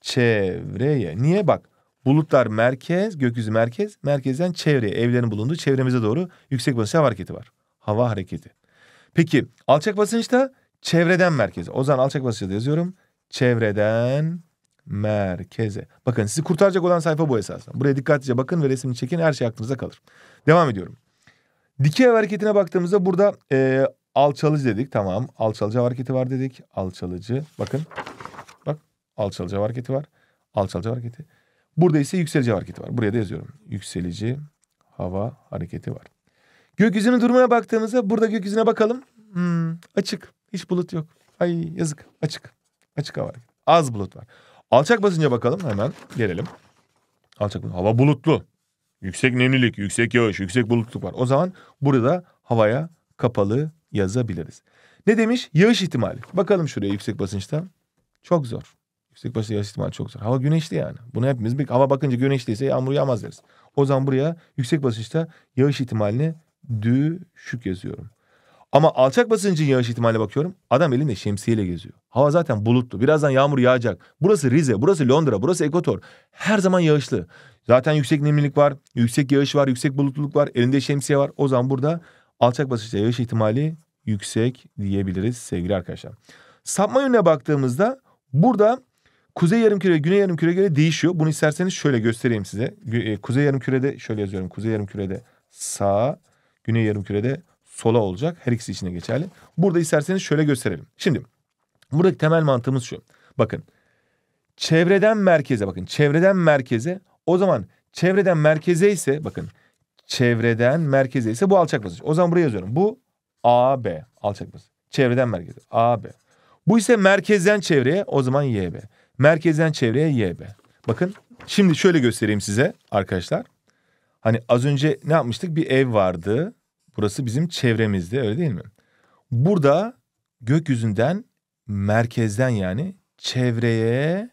çevreye. Niye bak? Bulutlar merkez, gökyüzü merkez, merkezden çevreye, evlerin bulunduğu çevremize doğru yüksek basınç hava hareketi var. Hava hareketi. Peki alçak basınçta çevreden merkeze. O zaman alçak basınçta yazıyorum. Çevreden merkeze. Bakın sizi kurtaracak olan sayfa bu esasında. Buraya dikkatlice bakın ve resmini çekin her şey aklınıza kalır. Devam ediyorum. Dikey ev hareketine baktığımızda burada e, alçalıcı dedik tamam. Alçalıcı hareketi var dedik. Alçalıcı bakın. Bak alçalıcı hareketi var. Alçalıcı hareketi. Burada ise yükselici hareketi var. Buraya da yazıyorum. Yükselici hava hareketi var. Gökyüzünün durumuna baktığımızda burada gökyüzüne bakalım. Hmm, açık. Hiç bulut yok. Ay yazık. Açık. Açık hava hareketi. Az bulut var. Alçak basınca bakalım hemen gelelim. Alçak hava bulutlu. Yüksek nemlilik, yüksek yağış, yüksek bulutluk var. O zaman burada havaya kapalı yazabiliriz. Ne demiş? Yağış ihtimali. Bakalım şuraya yüksek basınçta. Çok zor. Yüksek basınçta yağış ihtimali çok zor. Hava güneşli yani. Bunu hepimiz bir hava bakınca güneşliyse yağmur yağmaz deriz. O zaman buraya yüksek basınçta yağış ihtimalini düşük yazıyorum. Ama alçak basıncın yağış ihtimaline bakıyorum. Adam elinde şemsiyeyle geziyor. Hava zaten bulutlu. Birazdan yağmur yağacak. Burası Rize, burası Londra, burası Ekvator. Her zaman yağışlı. Zaten yüksek nemlilik var, yüksek yağış var, yüksek bulutluluk var. Elinde şemsiye var. O zaman burada alçak basınçta yağış ihtimali yüksek diyebiliriz sevgili arkadaşlar. Sapma yönüne baktığımızda burada kuzey yarımküre güney yarımküre göre değişiyor. Bunu isterseniz şöyle göstereyim size. E, kuzey yarımkürede şöyle yazıyorum. Kuzey yarımkürede sağ, güney yarımkürede sola olacak. Her ikisi için de geçerli. Burada isterseniz şöyle gösterelim. Şimdi buradaki temel mantığımız şu. Bakın çevreden merkeze bakın çevreden merkeze o zaman çevreden merkeze ise bakın çevreden merkeze ise bu alçak basınç. O zaman buraya yazıyorum. Bu AB alçak basınç. Çevreden merkeze AB. Bu ise merkezden çevreye o zaman YB. Merkezden çevreye YB. Bakın şimdi şöyle göstereyim size arkadaşlar. Hani az önce ne yapmıştık? Bir ev vardı. Burası bizim çevremizde, öyle değil mi? Burada gökyüzünden merkezden yani çevreye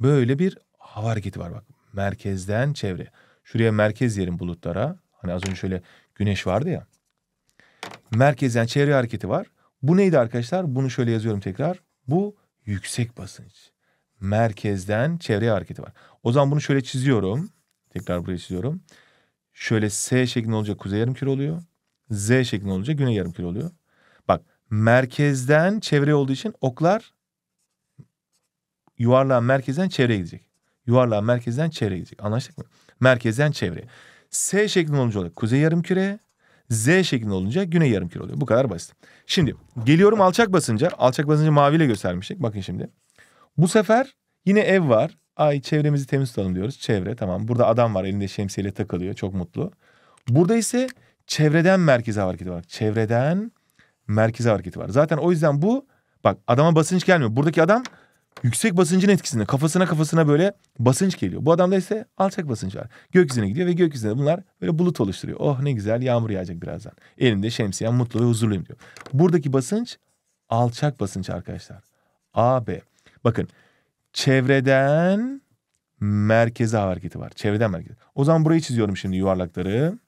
böyle bir hava hareketi var bak. Merkezden çevre. Şuraya merkez yerin bulutlara. Hani az önce şöyle güneş vardı ya. Merkezden çevre hareketi var. Bu neydi arkadaşlar? Bunu şöyle yazıyorum tekrar. Bu yüksek basınç. Merkezden çevre hareketi var. O zaman bunu şöyle çiziyorum. Tekrar buraya çiziyorum. Şöyle S şeklinde olacak kuzey yarımküre oluyor. Z şeklinde olunca güney yarım küre oluyor. Bak merkezden çevre olduğu için oklar yuvarlağın merkezden çevreye gidecek. Yuvarlağın merkezden çevreye gidecek. Anlaştık mı? Merkezden çevreye. S şeklinde olunca oluyor. kuzey yarım küre. Z şeklinde olunca güney yarım küre oluyor. Bu kadar basit. Şimdi geliyorum alçak basınca. Alçak basınca maviyle göstermiştik. Bakın şimdi. Bu sefer yine ev var. Ay çevremizi temiz tutalım diyoruz. Çevre tamam. Burada adam var elinde şemsiyeyle takılıyor. Çok mutlu. Burada ise Çevreden merkeze hareketi var. Çevreden merkeze hareketi var. Zaten o yüzden bu bak adama basınç gelmiyor. Buradaki adam yüksek basıncın etkisinde kafasına kafasına böyle basınç geliyor. Bu adamda ise alçak basınç var. Gökyüzüne gidiyor ve gökyüzünde bunlar böyle bulut oluşturuyor. Oh ne güzel yağmur yağacak birazdan. Elimde şemsiyem mutlu ve huzurluyum diyor. Buradaki basınç alçak basınç arkadaşlar. A, B. Bakın çevreden merkeze hareketi var. Çevreden merkeze. O zaman burayı çiziyorum şimdi yuvarlakları.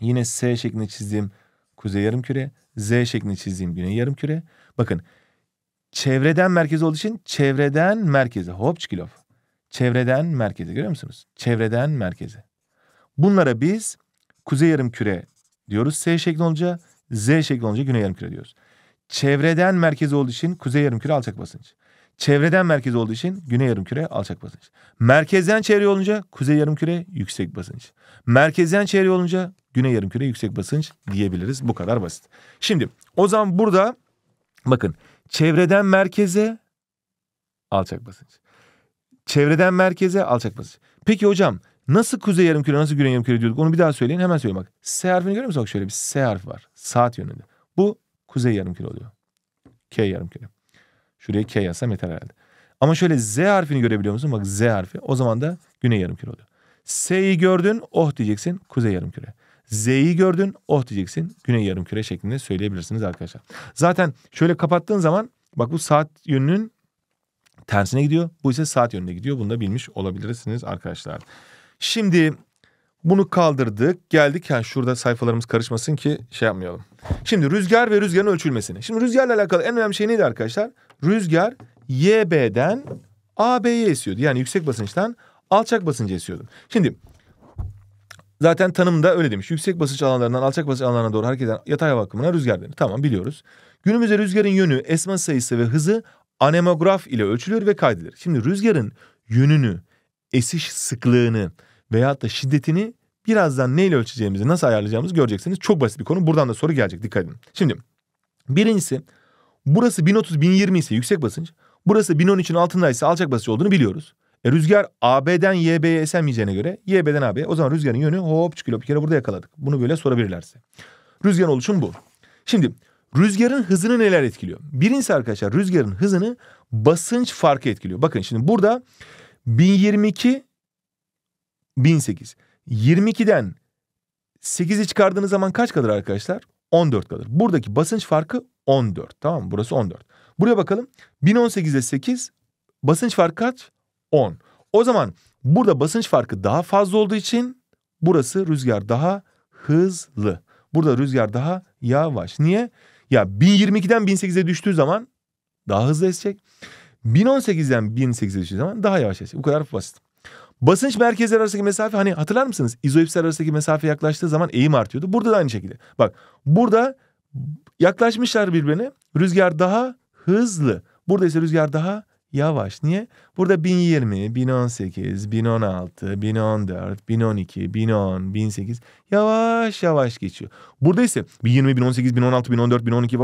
Yine S şeklinde çizdiğim kuzey yarımküre, Z şeklinde çizdiğim güney yarımküre. Bakın çevreden merkeze olduğu için çevreden merkeze. Hopçkilov. Çevreden merkeze görüyor musunuz? Çevreden merkeze. Bunlara biz kuzey yarımküre diyoruz S şeklinde olunca, Z şeklinde olunca güney yarımküre diyoruz. Çevreden merkeze olduğu için kuzey yarımküre alçak basınç. Çevreden merkez olduğu için güney yarımküre alçak basınç. Merkezden çevre olunca kuzey yarımküre yüksek basınç. Merkezden çevre olunca Güney yarımküre yüksek basınç diyebiliriz. Bu kadar basit. Şimdi o zaman burada bakın çevreden merkeze alçak basınç. Çevreden merkeze alçak basınç. Peki hocam nasıl kuzey yarımküre nasıl güney yarımküre diyorduk onu bir daha söyleyin hemen söyleyeyim bak. S harfini görüyor musun? Bak şöyle bir S harfi var saat yönünde. Bu kuzey yarımküre oluyor. K yarımküre. Şuraya K yazsam yeter herhalde. Ama şöyle Z harfini görebiliyor musun? Bak Z harfi. O zaman da güney yarımküre oluyor. S'yi gördün, oh diyeceksin, kuzey yarımküre. Z'yi gördün oh diyeceksin. Güney yarım küre şeklinde söyleyebilirsiniz arkadaşlar. Zaten şöyle kapattığın zaman bak bu saat yönünün tersine gidiyor. Bu ise saat yönüne gidiyor. Bunu da bilmiş olabilirsiniz arkadaşlar. Şimdi bunu kaldırdık. Geldik yani şurada sayfalarımız karışmasın ki şey yapmayalım. Şimdi rüzgar ve rüzgarın ölçülmesini. Şimdi rüzgarla alakalı en önemli şey neydi arkadaşlar? Rüzgar YB'den AB'ye esiyordu. Yani yüksek basınçtan alçak basınca esiyordu. Şimdi Zaten tanımda öyle demiş. Yüksek basınç alanlarından alçak basınç alanlarına doğru hareket eden yatay hava akımına rüzgar denir. Tamam biliyoruz. Günümüzde rüzgarın yönü, esma sayısı ve hızı anemograf ile ölçülür ve kaydedilir. Şimdi rüzgarın yönünü, esiş sıklığını veyahut da şiddetini birazdan neyle ölçeceğimizi, nasıl ayarlayacağımızı göreceksiniz. Çok basit bir konu. Buradan da soru gelecek. Dikkat edin. Şimdi birincisi burası 1030-1020 ise yüksek basınç. Burası 1013'ün altındaysa alçak basınç olduğunu biliyoruz. E, rüzgar AB'den YB'ye esemeyeceğine göre YB'den AB'ye o zaman rüzgarın yönü hop çıkıyor. Bir kere burada yakaladık. Bunu böyle sorabilirlerse. Rüzgarın oluşum bu. Şimdi rüzgarın hızını neler etkiliyor? Birincisi arkadaşlar rüzgarın hızını basınç farkı etkiliyor. Bakın şimdi burada 1022 1008. 22'den 8'i çıkardığınız zaman kaç kalır arkadaşlar? 14 kalır. Buradaki basınç farkı 14 tamam mı? Burası 14. Buraya bakalım. 1018'de 8 basınç farkı kaç? 10. O zaman burada basınç farkı daha fazla olduğu için burası rüzgar daha hızlı. Burada rüzgar daha yavaş. Niye? Ya 1022'den 1008'e düştüğü zaman daha hızlı esecek. 1018'den 1008'e düştüğü zaman daha yavaş esecek. Bu kadar basit. Basınç merkezler arasındaki mesafe hani hatırlar mısınız? İzoipsler arasındaki mesafe yaklaştığı zaman eğim artıyordu. Burada da aynı şekilde. Bak burada yaklaşmışlar birbirine. Rüzgar daha hızlı. Burada ise rüzgar daha yavaş. Niye? Burada 1020, 1018, 1016, 1014, 1012, 1010, 1008 yavaş yavaş geçiyor. Burada ise 1020, 1018, 1016, 1014, 1012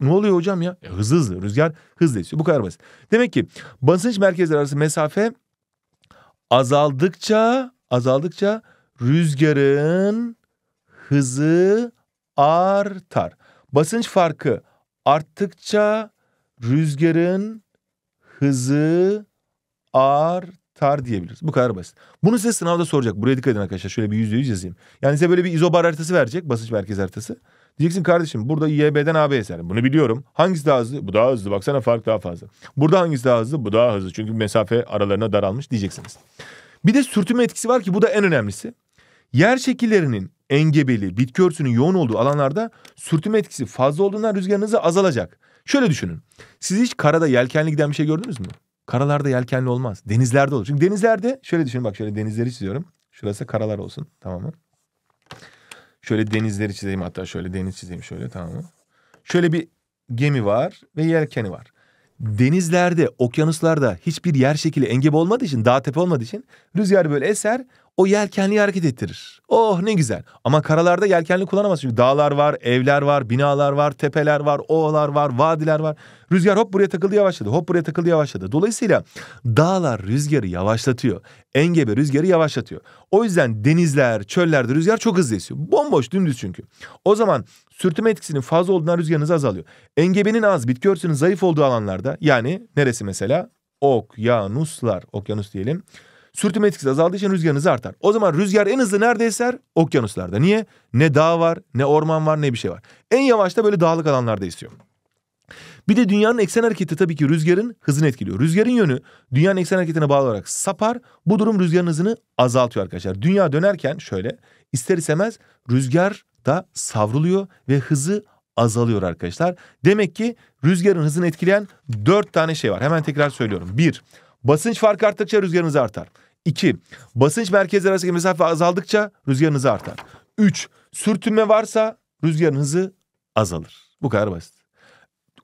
ne oluyor hocam ya? E, hızlı hızlı rüzgar hızlı esiyor. Bu kadar basit. Demek ki basınç merkezleri arası mesafe azaldıkça azaldıkça rüzgarın hızı artar. Basınç farkı arttıkça rüzgarın hızı artar diyebiliriz. Bu kadar basit. Bunu size sınavda soracak. Buraya dikkat edin arkadaşlar. Şöyle bir yüzde yüz yazayım. Yani size böyle bir izobar haritası verecek. Basınç merkez haritası. Diyeceksin kardeşim burada YB'den AB'ye serin. Bunu biliyorum. Hangisi daha hızlı? Bu daha hızlı. Baksana fark daha fazla. Burada hangisi daha hızlı? Bu daha hızlı. Çünkü mesafe aralarına daralmış diyeceksiniz. Bir de sürtünme etkisi var ki bu da en önemlisi. Yer şekillerinin engebeli, bitki örtüsünün yoğun olduğu alanlarda sürtünme etkisi fazla olduğundan rüzgarınızı azalacak. Şöyle düşünün. Siz hiç karada yelkenli giden bir şey gördünüz mü? Karalarda yelkenli olmaz. Denizlerde olur. Çünkü denizlerde şöyle düşünün bak şöyle denizleri çiziyorum. Şurası karalar olsun tamam mı? Şöyle denizleri çizeyim hatta şöyle deniz çizeyim şöyle tamam mı? Şöyle bir gemi var ve yelkeni var. Denizlerde, okyanuslarda hiçbir yer şekli engebe olmadığı için, dağ tepe olmadığı için rüzgar böyle eser o yelkenli hareket ettirir. Oh ne güzel. Ama karalarda yelkenli kullanamaz çünkü dağlar var, evler var, binalar var, tepeler var, ovalar var, vadiler var. Rüzgar hop buraya takıldı yavaşladı, hop buraya takıldı yavaşladı. Dolayısıyla dağlar rüzgarı yavaşlatıyor. Engebe rüzgarı yavaşlatıyor. O yüzden denizler, çöllerde rüzgar çok hızlı esiyor. Bomboş dümdüz çünkü. O zaman sürtünme etkisinin fazla olduğundan rüzgarınız azalıyor. Engebenin az, bitki örtüsünün zayıf olduğu alanlarda yani neresi mesela? Okyanuslar, okyanus diyelim Sürtünme etkisi azaldığı için rüzgar hızı artar. O zaman rüzgar en hızlı nerede eser? Okyanuslarda. Niye? Ne dağ var, ne orman var, ne bir şey var. En yavaşta böyle dağlık alanlarda esiyor. Bir de dünyanın eksen hareketi tabii ki rüzgarın hızını etkiliyor. Rüzgarın yönü dünyanın eksen hareketine bağlı olarak sapar. Bu durum rüzgarın hızını azaltıyor arkadaşlar. Dünya dönerken şöyle ister istemez rüzgar da savruluyor ve hızı azalıyor arkadaşlar. Demek ki rüzgarın hızını etkileyen dört tane şey var. Hemen tekrar söylüyorum. Bir, Basınç farkı arttıkça rüzgarınız artar. 2. Basınç merkezleri arasındaki mesafe azaldıkça rüzgarın artar. 3. Sürtünme varsa rüzgarınızı azalır. Bu kadar basit.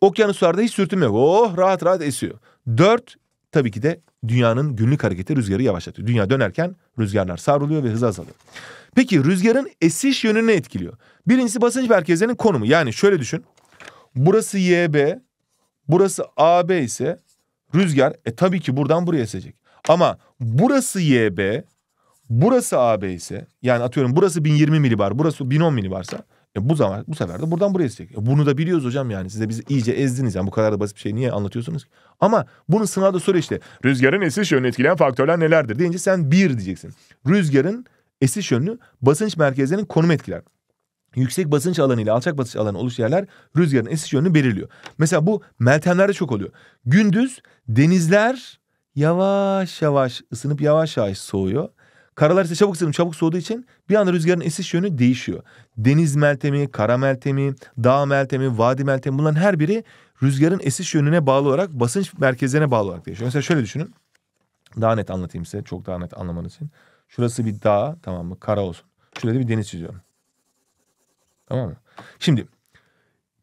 Okyanus sularda hiç sürtünme yok. Oh rahat rahat esiyor. 4. Tabii ki de dünyanın günlük hareketi rüzgarı yavaşlatıyor. Dünya dönerken rüzgarlar savruluyor ve hız azalıyor. Peki rüzgarın esiş yönünü etkiliyor. Birincisi basınç merkezlerinin konumu. Yani şöyle düşün. Burası YB, burası AB ise Rüzgar e tabii ki buradan buraya esecek. Ama burası YB, burası AB ise yani atıyorum burası 1020 milibar, burası 1010 milibarsa e bu zaman bu sefer de buradan buraya esecek. E bunu da biliyoruz hocam yani. size bizi iyice ezdiniz yani bu kadar da basit bir şey niye anlatıyorsunuz ki? Ama bunu sınavda soru işte rüzgarın esiş yönünü etkileyen faktörler nelerdir deyince sen bir diyeceksin. Rüzgarın esiş yönünü basınç merkezlerinin konum etkiler yüksek basınç alanı ile alçak basınç alanı oluş yerler rüzgarın esiş yönünü belirliyor. Mesela bu meltemlerde çok oluyor. Gündüz denizler yavaş yavaş ısınıp yavaş yavaş soğuyor. Karalar ise çabuk ısınıp çabuk soğuduğu için bir anda rüzgarın esiş yönü değişiyor. Deniz meltemi, kara meltemi, dağ meltemi, vadi meltemi bunların her biri rüzgarın esiş yönüne bağlı olarak basınç merkezlerine bağlı olarak değişiyor. Mesela şöyle düşünün. Daha net anlatayım size çok daha net anlamanız için. Şurası bir dağ tamam mı kara olsun. Şurada bir deniz çiziyorum. Tamam mı? Şimdi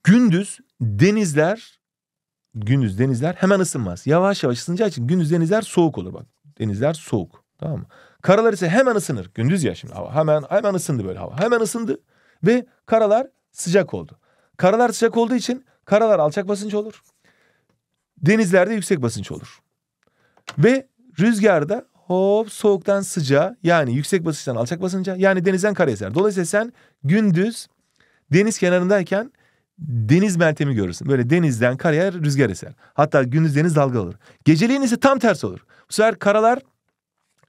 gündüz denizler gündüz denizler hemen ısınmaz. Yavaş yavaş ısınacağı için gündüz denizler soğuk olur bak. Denizler soğuk. Tamam mı? Karalar ise hemen ısınır. Gündüz ya şimdi hava. Hemen hemen ısındı böyle hava. Hemen ısındı ve karalar sıcak oldu. Karalar sıcak olduğu için karalar alçak basınç olur. Denizlerde yüksek basınç olur. Ve rüzgarda hop soğuktan sıcağa yani yüksek basınçtan alçak basınca yani denizden kara eser. Dolayısıyla sen gündüz Deniz kenarındayken deniz meltemi görürsün. Böyle denizden karaya rüzgar eser. Hatta gündüz deniz dalga olur. Geceliğin ise tam tersi olur. Bu sefer karalar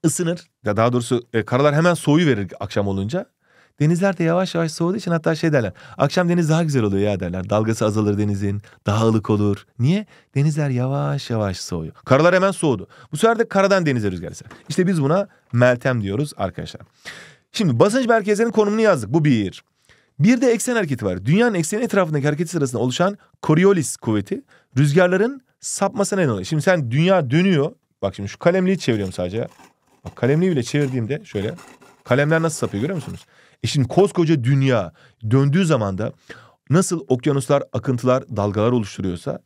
ısınır. Ya daha doğrusu e, karalar hemen soğuyu verir akşam olunca. Denizler de yavaş yavaş soğuduğu için hatta şey derler. Akşam deniz daha güzel oluyor ya derler. Dalgası azalır denizin. Daha ılık olur. Niye? Denizler yavaş yavaş soğuyor. Karalar hemen soğudu. Bu sefer de karadan denize rüzgar eser. İşte biz buna meltem diyoruz arkadaşlar. Şimdi basınç merkezlerinin konumunu yazdık. Bu bir. Bir de eksen hareketi var. Dünyanın ekseni etrafındaki hareketi sırasında oluşan Coriolis kuvveti rüzgarların sapmasına neden oluyor. Şimdi sen dünya dönüyor. Bak şimdi şu kalemliği çeviriyorum sadece. Bak kalemliği bile çevirdiğimde şöyle. Kalemler nasıl sapıyor görüyor musunuz? E şimdi koskoca dünya döndüğü zaman da nasıl okyanuslar, akıntılar, dalgalar oluşturuyorsa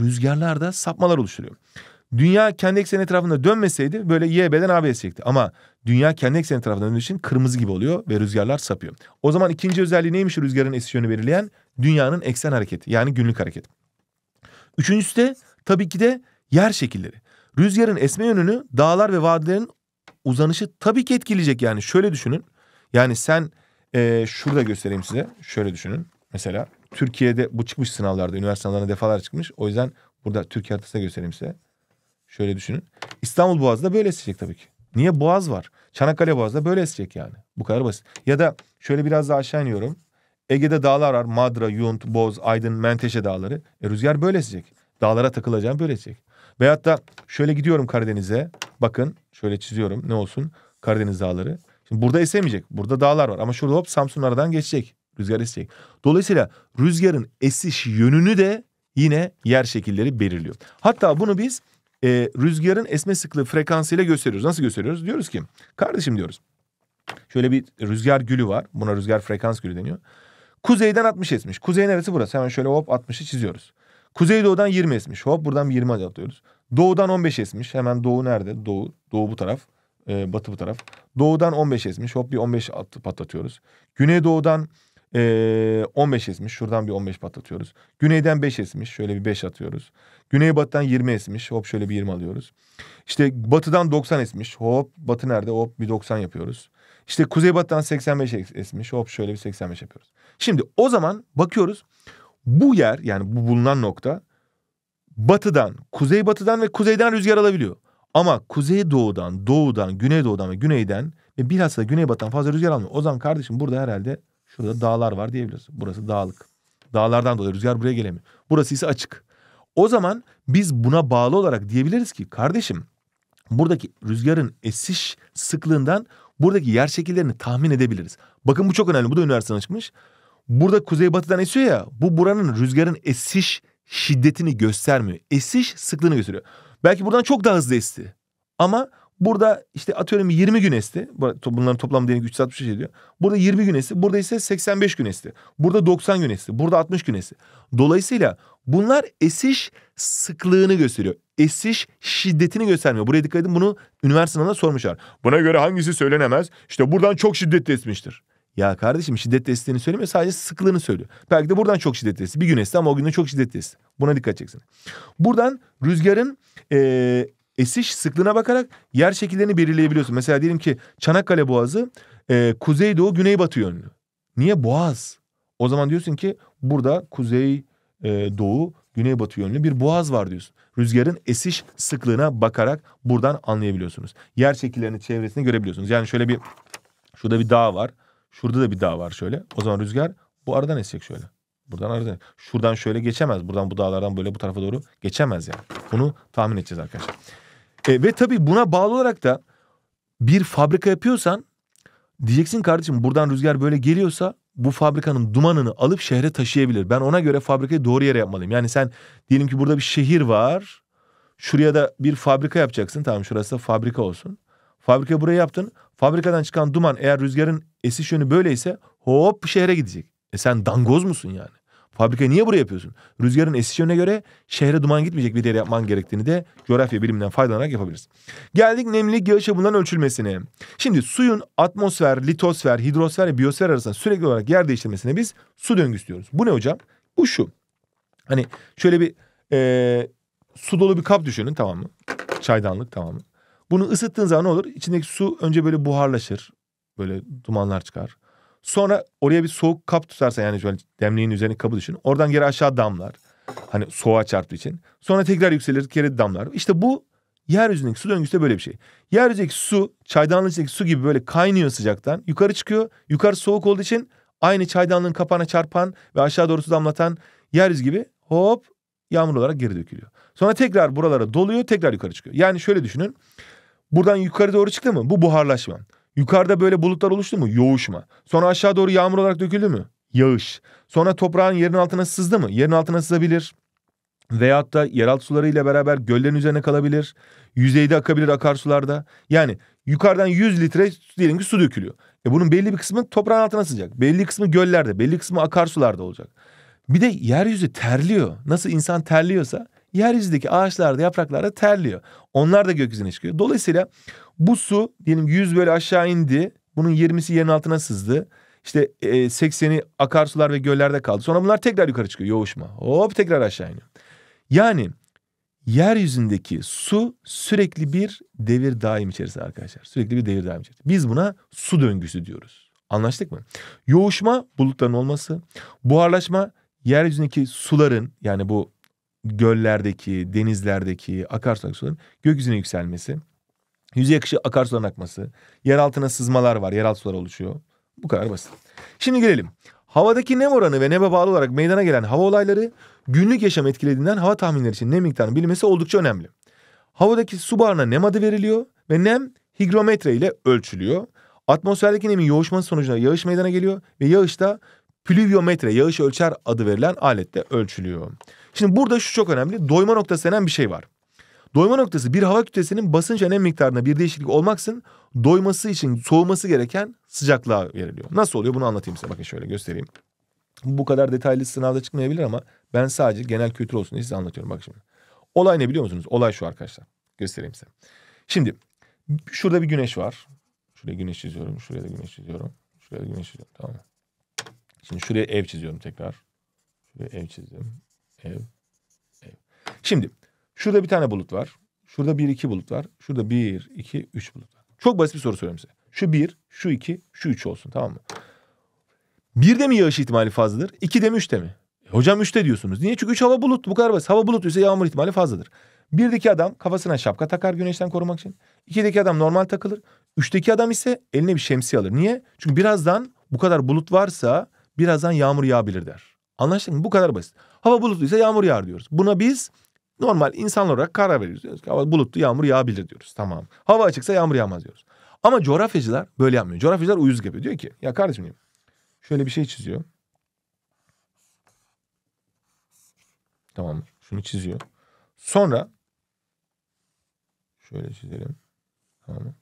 rüzgarlar da sapmalar oluşturuyor dünya kendi ekseni etrafında dönmeseydi böyle YB'den AB'ye çekti. Ama dünya kendi ekseni etrafında döndüğü için kırmızı gibi oluyor ve rüzgarlar sapıyor. O zaman ikinci özelliği neymiş rüzgarın esiş yönü belirleyen? Dünyanın eksen hareketi yani günlük hareket. Üçüncüsü de tabii ki de yer şekilleri. Rüzgarın esme yönünü dağlar ve vadilerin uzanışı tabii ki etkileyecek yani şöyle düşünün. Yani sen ee, şurada göstereyim size şöyle düşünün mesela Türkiye'de bu çıkmış sınavlarda üniversite sınavlarına defalar çıkmış o yüzden burada Türkiye haritasını göstereyim size Şöyle düşünün. İstanbul Boğazı böyle esecek tabii ki. Niye Boğaz var? Çanakkale Boğazı böyle esecek yani. Bu kadar basit. Ya da şöyle biraz daha aşağı iniyorum. Ege'de dağlar var. Madra, Yunt, Boz, Aydın, Menteşe dağları. E, rüzgar böyle esecek. Dağlara takılacağım böyle esecek. Veyahut da şöyle gidiyorum Karadeniz'e. Bakın şöyle çiziyorum ne olsun Karadeniz dağları. Şimdi burada esemeyecek. Burada dağlar var ama şurada hop Samsun aradan geçecek. Rüzgar esecek. Dolayısıyla rüzgarın esiş yönünü de yine yer şekilleri belirliyor. Hatta bunu biz e, rüzgarın esme sıklığı frekansıyla gösteriyoruz. Nasıl gösteriyoruz? Diyoruz ki kardeşim diyoruz. Şöyle bir rüzgar gülü var. Buna rüzgar frekans gülü deniyor. Kuzeyden 60 esmiş. Kuzey neresi burası? Hemen şöyle hop 60'ı çiziyoruz. Kuzeydoğudan 20 esmiş. Hop buradan 20 atıyoruz. Doğudan 15 esmiş. Hemen doğu nerede? Doğu. Doğu bu taraf. Ee, batı bu taraf. Doğudan 15 esmiş. Hop bir 15 at, patlatıyoruz. Güneydoğudan ee, 15 esmiş. Şuradan bir 15 patlatıyoruz. Güneyden 5 esmiş. Şöyle bir 5 atıyoruz. Güneybatı'dan 20 esmiş. Hop şöyle bir 20 alıyoruz. İşte batıdan 90 esmiş. Hop batı nerede? Hop bir 90 yapıyoruz. İşte kuzeybatıdan 85 esmiş. Hop şöyle bir 85 yapıyoruz. Şimdi o zaman bakıyoruz. Bu yer yani bu bulunan nokta batıdan, kuzeybatıdan ve kuzeyden rüzgar alabiliyor. Ama kuzeydoğudan, doğudan, güneydoğudan ve güneyden ve bilhassa güneybatıdan fazla rüzgar almıyor. O zaman kardeşim burada herhalde Şurada dağlar var diyebiliriz. Burası dağlık. Dağlardan dolayı rüzgar buraya gelemiyor. Burası ise açık. O zaman biz buna bağlı olarak diyebiliriz ki kardeşim buradaki rüzgarın esiş sıklığından buradaki yer şekillerini tahmin edebiliriz. Bakın bu çok önemli. Bu da üniversiteden çıkmış. Burada kuzeybatıdan esiyor ya bu buranın rüzgarın esiş şiddetini göstermiyor. Esiş sıklığını gösteriyor. Belki buradan çok daha hızlı esti. Ama Burada işte atıyorum 20 gün esti. Bunların toplam deneyi 365 ediyor. Burada 20 gün esti. Burada ise 85 gün esti. Burada 90 gün esti. Burada 60 gün esti. Dolayısıyla bunlar esiş sıklığını gösteriyor. Esiş şiddetini göstermiyor. Buraya dikkat edin bunu üniversite sormuşlar. Buna göre hangisi söylenemez? İşte buradan çok şiddetli esmiştir. Ya kardeşim şiddet desteğini söylemiyor sadece sıklığını söylüyor. Belki de buradan çok şiddet desteği. Bir gün esti ama o günde çok şiddet desteği. Buna dikkat edeceksin. Buradan rüzgarın e, esiş sıklığına bakarak yer şekillerini belirleyebiliyorsun. Mesela diyelim ki Çanakkale Boğazı e, kuzeydoğu güneybatı yönlü. Niye boğaz? O zaman diyorsun ki burada kuzey e, doğu güneybatı yönlü bir boğaz var diyorsun. Rüzgarın esiş sıklığına bakarak buradan anlayabiliyorsunuz. Yer şekillerini çevresini görebiliyorsunuz. Yani şöyle bir şurada bir dağ var. Şurada da bir dağ var şöyle. O zaman rüzgar bu aradan esecek şöyle. Buradan aradan. Şuradan şöyle geçemez. Buradan bu dağlardan böyle bu tarafa doğru geçemez yani. Bunu tahmin edeceğiz arkadaşlar. E, ve tabii buna bağlı olarak da bir fabrika yapıyorsan diyeceksin kardeşim buradan rüzgar böyle geliyorsa bu fabrikanın dumanını alıp şehre taşıyabilir. Ben ona göre fabrikayı doğru yere yapmalıyım. Yani sen diyelim ki burada bir şehir var. Şuraya da bir fabrika yapacaksın. Tamam şurası da fabrika olsun. Fabrika buraya yaptın. Fabrikadan çıkan duman eğer rüzgarın esiş yönü böyleyse hop şehre gidecek. E sen dangoz musun yani? Fabrika niye buraya yapıyorsun? Rüzgarın esiş yönüne göre şehre duman gitmeyecek bir yer yapman gerektiğini de coğrafya biliminden faydalanarak yapabiliriz. Geldik nemlilik yağışa çapından ölçülmesine. Şimdi suyun atmosfer, litosfer, hidrosfer ve biyosfer arasında sürekli olarak yer değiştirmesine biz su döngüsü diyoruz. Bu ne hocam? Bu şu. Hani şöyle bir e, su dolu bir kap düşünün tamam mı? Çaydanlık tamam mı? Bunu ısıttığın zaman ne olur? İçindeki su önce böyle buharlaşır. Böyle dumanlar çıkar. Sonra oraya bir soğuk kap tutarsa yani şöyle demliğin üzerine kabı düşün. Oradan geri aşağı damlar. Hani soğuğa çarptığı için. Sonra tekrar yükselir geri damlar. İşte bu yeryüzündeki su döngüsü de böyle bir şey. Yeryüzündeki su çaydanlığın içindeki su gibi böyle kaynıyor sıcaktan. Yukarı çıkıyor. Yukarı soğuk olduğu için aynı çaydanlığın kapağına çarpan ve aşağı doğru su damlatan yeryüzü gibi hop yağmur olarak geri dökülüyor. Sonra tekrar buralara doluyor tekrar yukarı çıkıyor. Yani şöyle düşünün. Buradan yukarı doğru çıktı mı bu buharlaşma. Yukarıda böyle bulutlar oluştu mu? Yoğuşma. Sonra aşağı doğru yağmur olarak döküldü mü? Yağış. Sonra toprağın yerin altına sızdı mı? Yerin altına sızabilir. Veyahut da yeraltı sularıyla beraber göllerin üzerine kalabilir. Yüzeyde akabilir akarsularda. Yani yukarıdan 100 litre diyelim ki su dökülüyor. E bunun belli bir kısmı toprağın altına sızacak. Belli kısmı göllerde, belli kısmı akarsularda olacak. Bir de yeryüzü terliyor. Nasıl insan terliyorsa yeryüzündeki ağaçlarda yapraklarda terliyor. Onlar da gökyüzüne çıkıyor. Dolayısıyla bu su diyelim 100 böyle aşağı indi. Bunun 20'si yerin altına sızdı. İşte e, 80'i akarsular ve göllerde kaldı. Sonra bunlar tekrar yukarı çıkıyor yoğuşma. Hop tekrar aşağı iniyor. Yani yeryüzündeki su sürekli bir devir daim içerisinde arkadaşlar. Sürekli bir devir daim içerisinde. Biz buna su döngüsü diyoruz. Anlaştık mı? Yoğuşma bulutların olması, buharlaşma yeryüzündeki suların yani bu göllerdeki, denizlerdeki akarsuların suların gökyüzüne yükselmesi, yüzey akışı akarsuların akması, yer altına sızmalar var, yeraltı sular oluşuyor. Bu kadar basit. Şimdi gelelim. Havadaki nem oranı ve nebe bağlı olarak meydana gelen hava olayları günlük yaşam etkilediğinden hava tahminleri için nem miktarını bilmesi oldukça önemli. Havadaki su barına nem adı veriliyor ve nem higrometre ile ölçülüyor. Atmosferdeki nemin yoğuşması sonucunda yağış meydana geliyor ve yağış da plüviometre yağış ölçer adı verilen aletle ölçülüyor. Şimdi burada şu çok önemli. Doyma noktası denen bir şey var. Doyma noktası bir hava kütlesinin basınç enem miktarında bir değişiklik olmaksın doyması için soğuması gereken sıcaklığa veriliyor. Nasıl oluyor bunu anlatayım size. Bakın şöyle göstereyim. Bu kadar detaylı sınavda çıkmayabilir ama ben sadece genel kültür olsun diye size anlatıyorum. Bak şimdi. Olay ne biliyor musunuz? Olay şu arkadaşlar. Göstereyim size. Şimdi şurada bir güneş var. Şuraya güneş çiziyorum. Şuraya da güneş çiziyorum. Şuraya da güneş çiziyorum. Tamam mı? Şimdi şuraya ev çiziyorum tekrar. Şuraya ev çizdim. Ev, ev. Şimdi şurada bir tane bulut var. Şurada bir iki bulut var. Şurada bir, iki, üç bulut var. Çok basit bir soru soruyorum size. Şu bir, şu iki, şu üç olsun tamam mı? Bir de mi yağış ihtimali fazladır? İki de mi üç de mi? E, hocam üçte diyorsunuz. Niye? Çünkü üç hava bulut bu kadar basit. Hava bulut ise yağmur ihtimali fazladır. Birdeki adam kafasına şapka takar güneşten korumak için. İkideki adam normal takılır. Üçteki adam ise eline bir şemsiye alır. Niye? Çünkü birazdan bu kadar bulut varsa birazdan yağmur yağabilir der. Anlaştık mı? Bu kadar basit. Hava bulutluysa yağmur yağar diyoruz. Buna biz normal insan olarak karar veriyoruz. Diyoruz ki hava bulutlu yağmur yağabilir diyoruz. Tamam. Hava açıksa yağmur yağmaz diyoruz. Ama coğrafyacılar böyle yapmıyor. Coğrafyacılar uyuz gibi. Diyor ki ya kardeşim diyeyim, şöyle bir şey çiziyor. Tamam şunu çiziyor. Sonra şöyle çizelim. Tamam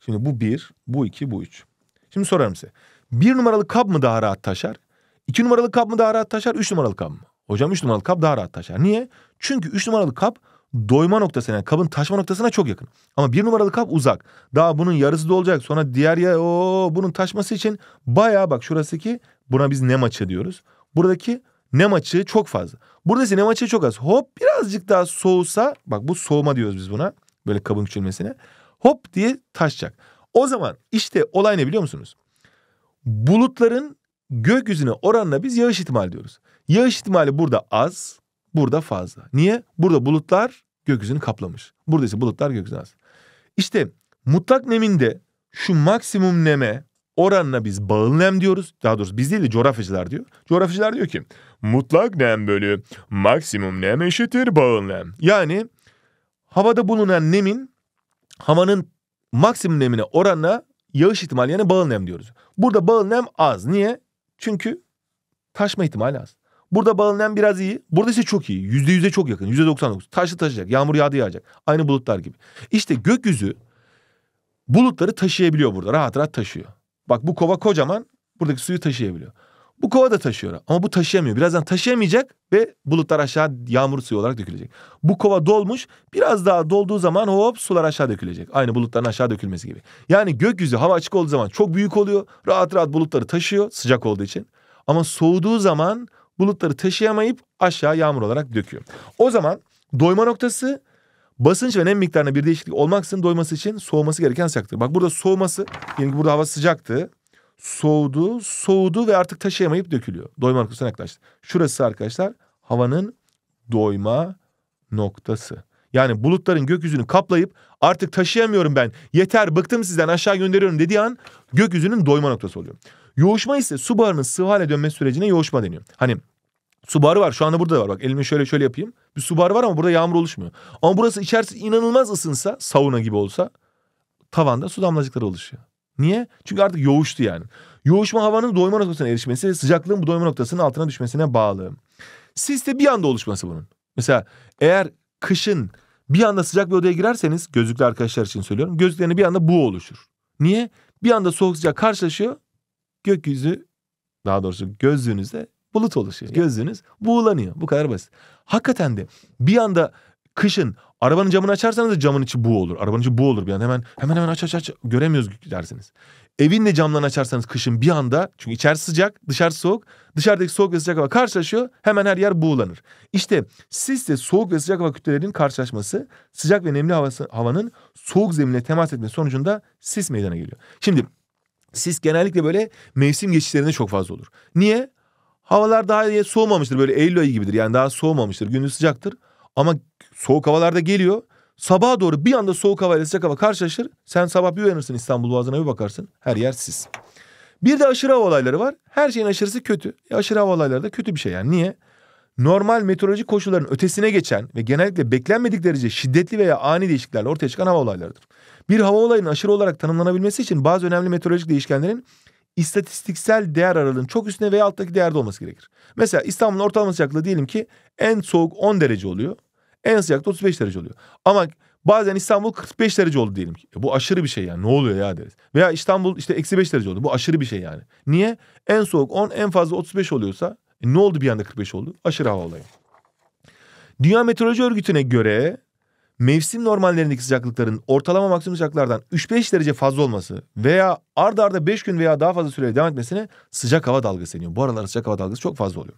Şimdi bu bir, bu iki, bu üç. Şimdi sorarım size. Bir numaralı kap mı daha rahat taşar? İki numaralı kap mı daha rahat taşar? Üç numaralı kap mı? Hocam üç numaralı kap daha rahat taşar. Niye? Çünkü üç numaralı kap doyma noktasına yani kabın taşma noktasına çok yakın. Ama bir numaralı kap uzak. Daha bunun yarısı da olacak. Sonra diğer ya o bunun taşması için bayağı bak şurası ki buna biz ne maçı diyoruz. Buradaki ne maçı çok fazla. Buradaki ise ne maçı çok az. Hop birazcık daha soğusa bak bu soğuma diyoruz biz buna. Böyle kabın küçülmesine. Hop diye taşacak. O zaman işte olay ne biliyor musunuz? bulutların gökyüzüne oranla biz yağış ihtimali diyoruz. Yağış ihtimali burada az, burada fazla. Niye? Burada bulutlar gökyüzünü kaplamış. Burada ise bulutlar gökyüzüne az. İşte mutlak neminde şu maksimum neme oranına biz bağıl nem diyoruz. Daha doğrusu biz değil de coğrafyacılar diyor. Coğrafyacılar diyor ki mutlak nem bölü maksimum nem eşittir bağıl nem. Yani havada bulunan nemin havanın maksimum nemine oranla yağış ihtimali yani bağıl nem diyoruz. Burada bağıl nem az. Niye? Çünkü taşma ihtimali az. Burada bağıl nem biraz iyi. Burada ise çok iyi. Yüzde yüze çok yakın. Yüzde doksan dokuz. Taşlı taşıyacak. Yağmur yağdı yağacak. Aynı bulutlar gibi. İşte gökyüzü bulutları taşıyabiliyor burada. Rahat rahat taşıyor. Bak bu kova kocaman buradaki suyu taşıyabiliyor. Bu kova da taşıyor ama bu taşıyamıyor. Birazdan taşıyamayacak ve bulutlar aşağı yağmur suyu olarak dökülecek. Bu kova dolmuş biraz daha dolduğu zaman hop sular aşağı dökülecek. Aynı bulutların aşağı dökülmesi gibi. Yani gökyüzü hava açık olduğu zaman çok büyük oluyor. Rahat rahat bulutları taşıyor sıcak olduğu için. Ama soğuduğu zaman bulutları taşıyamayıp aşağı yağmur olarak döküyor. O zaman doyma noktası basınç ve nem miktarına bir değişiklik olmaksızın doyması için soğuması gereken sıcaktır. Bak burada soğuması, yani burada hava sıcaktı soğudu, soğudu ve artık taşıyamayıp dökülüyor. Doyma noktasına yaklaştı. Şurası arkadaşlar havanın doyma noktası. Yani bulutların gökyüzünü kaplayıp artık taşıyamıyorum ben. Yeter bıktım sizden aşağı gönderiyorum dediği an gökyüzünün doyma noktası oluyor. Yoğuşma ise su buharının sıvı hale dönmesi sürecine yoğuşma deniyor. Hani su buharı var şu anda burada da var. Bak elimi şöyle şöyle yapayım. Bir su buharı var ama burada yağmur oluşmuyor. Ama burası içerisi inanılmaz ısınsa sauna gibi olsa tavanda su damlacıkları oluşuyor. Niye? Çünkü artık yoğuştu yani. Yoğuşma havanın doyma noktasına erişmesi ve sıcaklığın bu doyma noktasının altına düşmesine bağlı. Siste bir anda oluşması bunun. Mesela eğer kışın bir anda sıcak bir odaya girerseniz gözlüklü arkadaşlar için söylüyorum. Gözlüklerinde bir anda bu oluşur. Niye? Bir anda soğuk sıcak karşılaşıyor. Gökyüzü daha doğrusu gözlüğünüzde bulut oluşuyor. Gözlüğünüz buğulanıyor. Bu kadar basit. Hakikaten de bir anda kışın Arabanın camını açarsanız da camın içi bu olur. Arabanın içi bu olur bir an. Hemen hemen hemen aç aç aç göremiyoruz dersiniz. Evin de camlarını açarsanız kışın bir anda çünkü içerisi sıcak dışarısı soğuk. Dışarıdaki soğuk ve sıcak hava karşılaşıyor hemen her yer buğulanır. İşte sis de soğuk ve sıcak hava kütlelerinin karşılaşması sıcak ve nemli havası, havanın soğuk zemine temas etmesi sonucunda sis meydana geliyor. Şimdi sis genellikle böyle mevsim geçişlerinde çok fazla olur. Niye? Havalar daha soğumamıştır böyle Eylül ayı gibidir yani daha soğumamıştır gündüz sıcaktır ama soğuk havalarda geliyor. Sabaha doğru bir anda soğuk hava ile sıcak hava karşılaşır. Sen sabah bir uyanırsın İstanbul Boğazı'na bir bakarsın. Her yer sis. Bir de aşırı hava olayları var. Her şeyin aşırısı kötü. E aşırı hava olayları da kötü bir şey yani. Niye? Normal meteorolojik koşulların ötesine geçen ve genellikle beklenmedik derece şiddetli veya ani değişikliklerle ortaya çıkan hava olaylarıdır. Bir hava olayının aşırı olarak tanımlanabilmesi için bazı önemli meteorolojik değişkenlerin istatistiksel değer aralığının çok üstüne veya alttaki değerde olması gerekir. Mesela İstanbul'un ortalama sıcaklığı diyelim ki en soğuk 10 derece oluyor. En sıcakta 35 derece oluyor. Ama bazen İstanbul 45 derece oldu diyelim ki. E, bu aşırı bir şey yani. Ne oluyor ya deriz. Veya İstanbul işte eksi 5 derece oldu. Bu aşırı bir şey yani. Niye? En soğuk 10 en fazla 35 oluyorsa e ne oldu bir anda 45 oldu? Aşırı hava olayı. Dünya Meteoroloji Örgütü'ne göre mevsim normallerindeki sıcaklıkların ortalama maksimum sıcaklardan 3-5 derece fazla olması veya arda arda 5 gün veya daha fazla süreyle devam etmesine sıcak hava dalgası deniyor. Bu aralar sıcak hava dalgası çok fazla oluyor.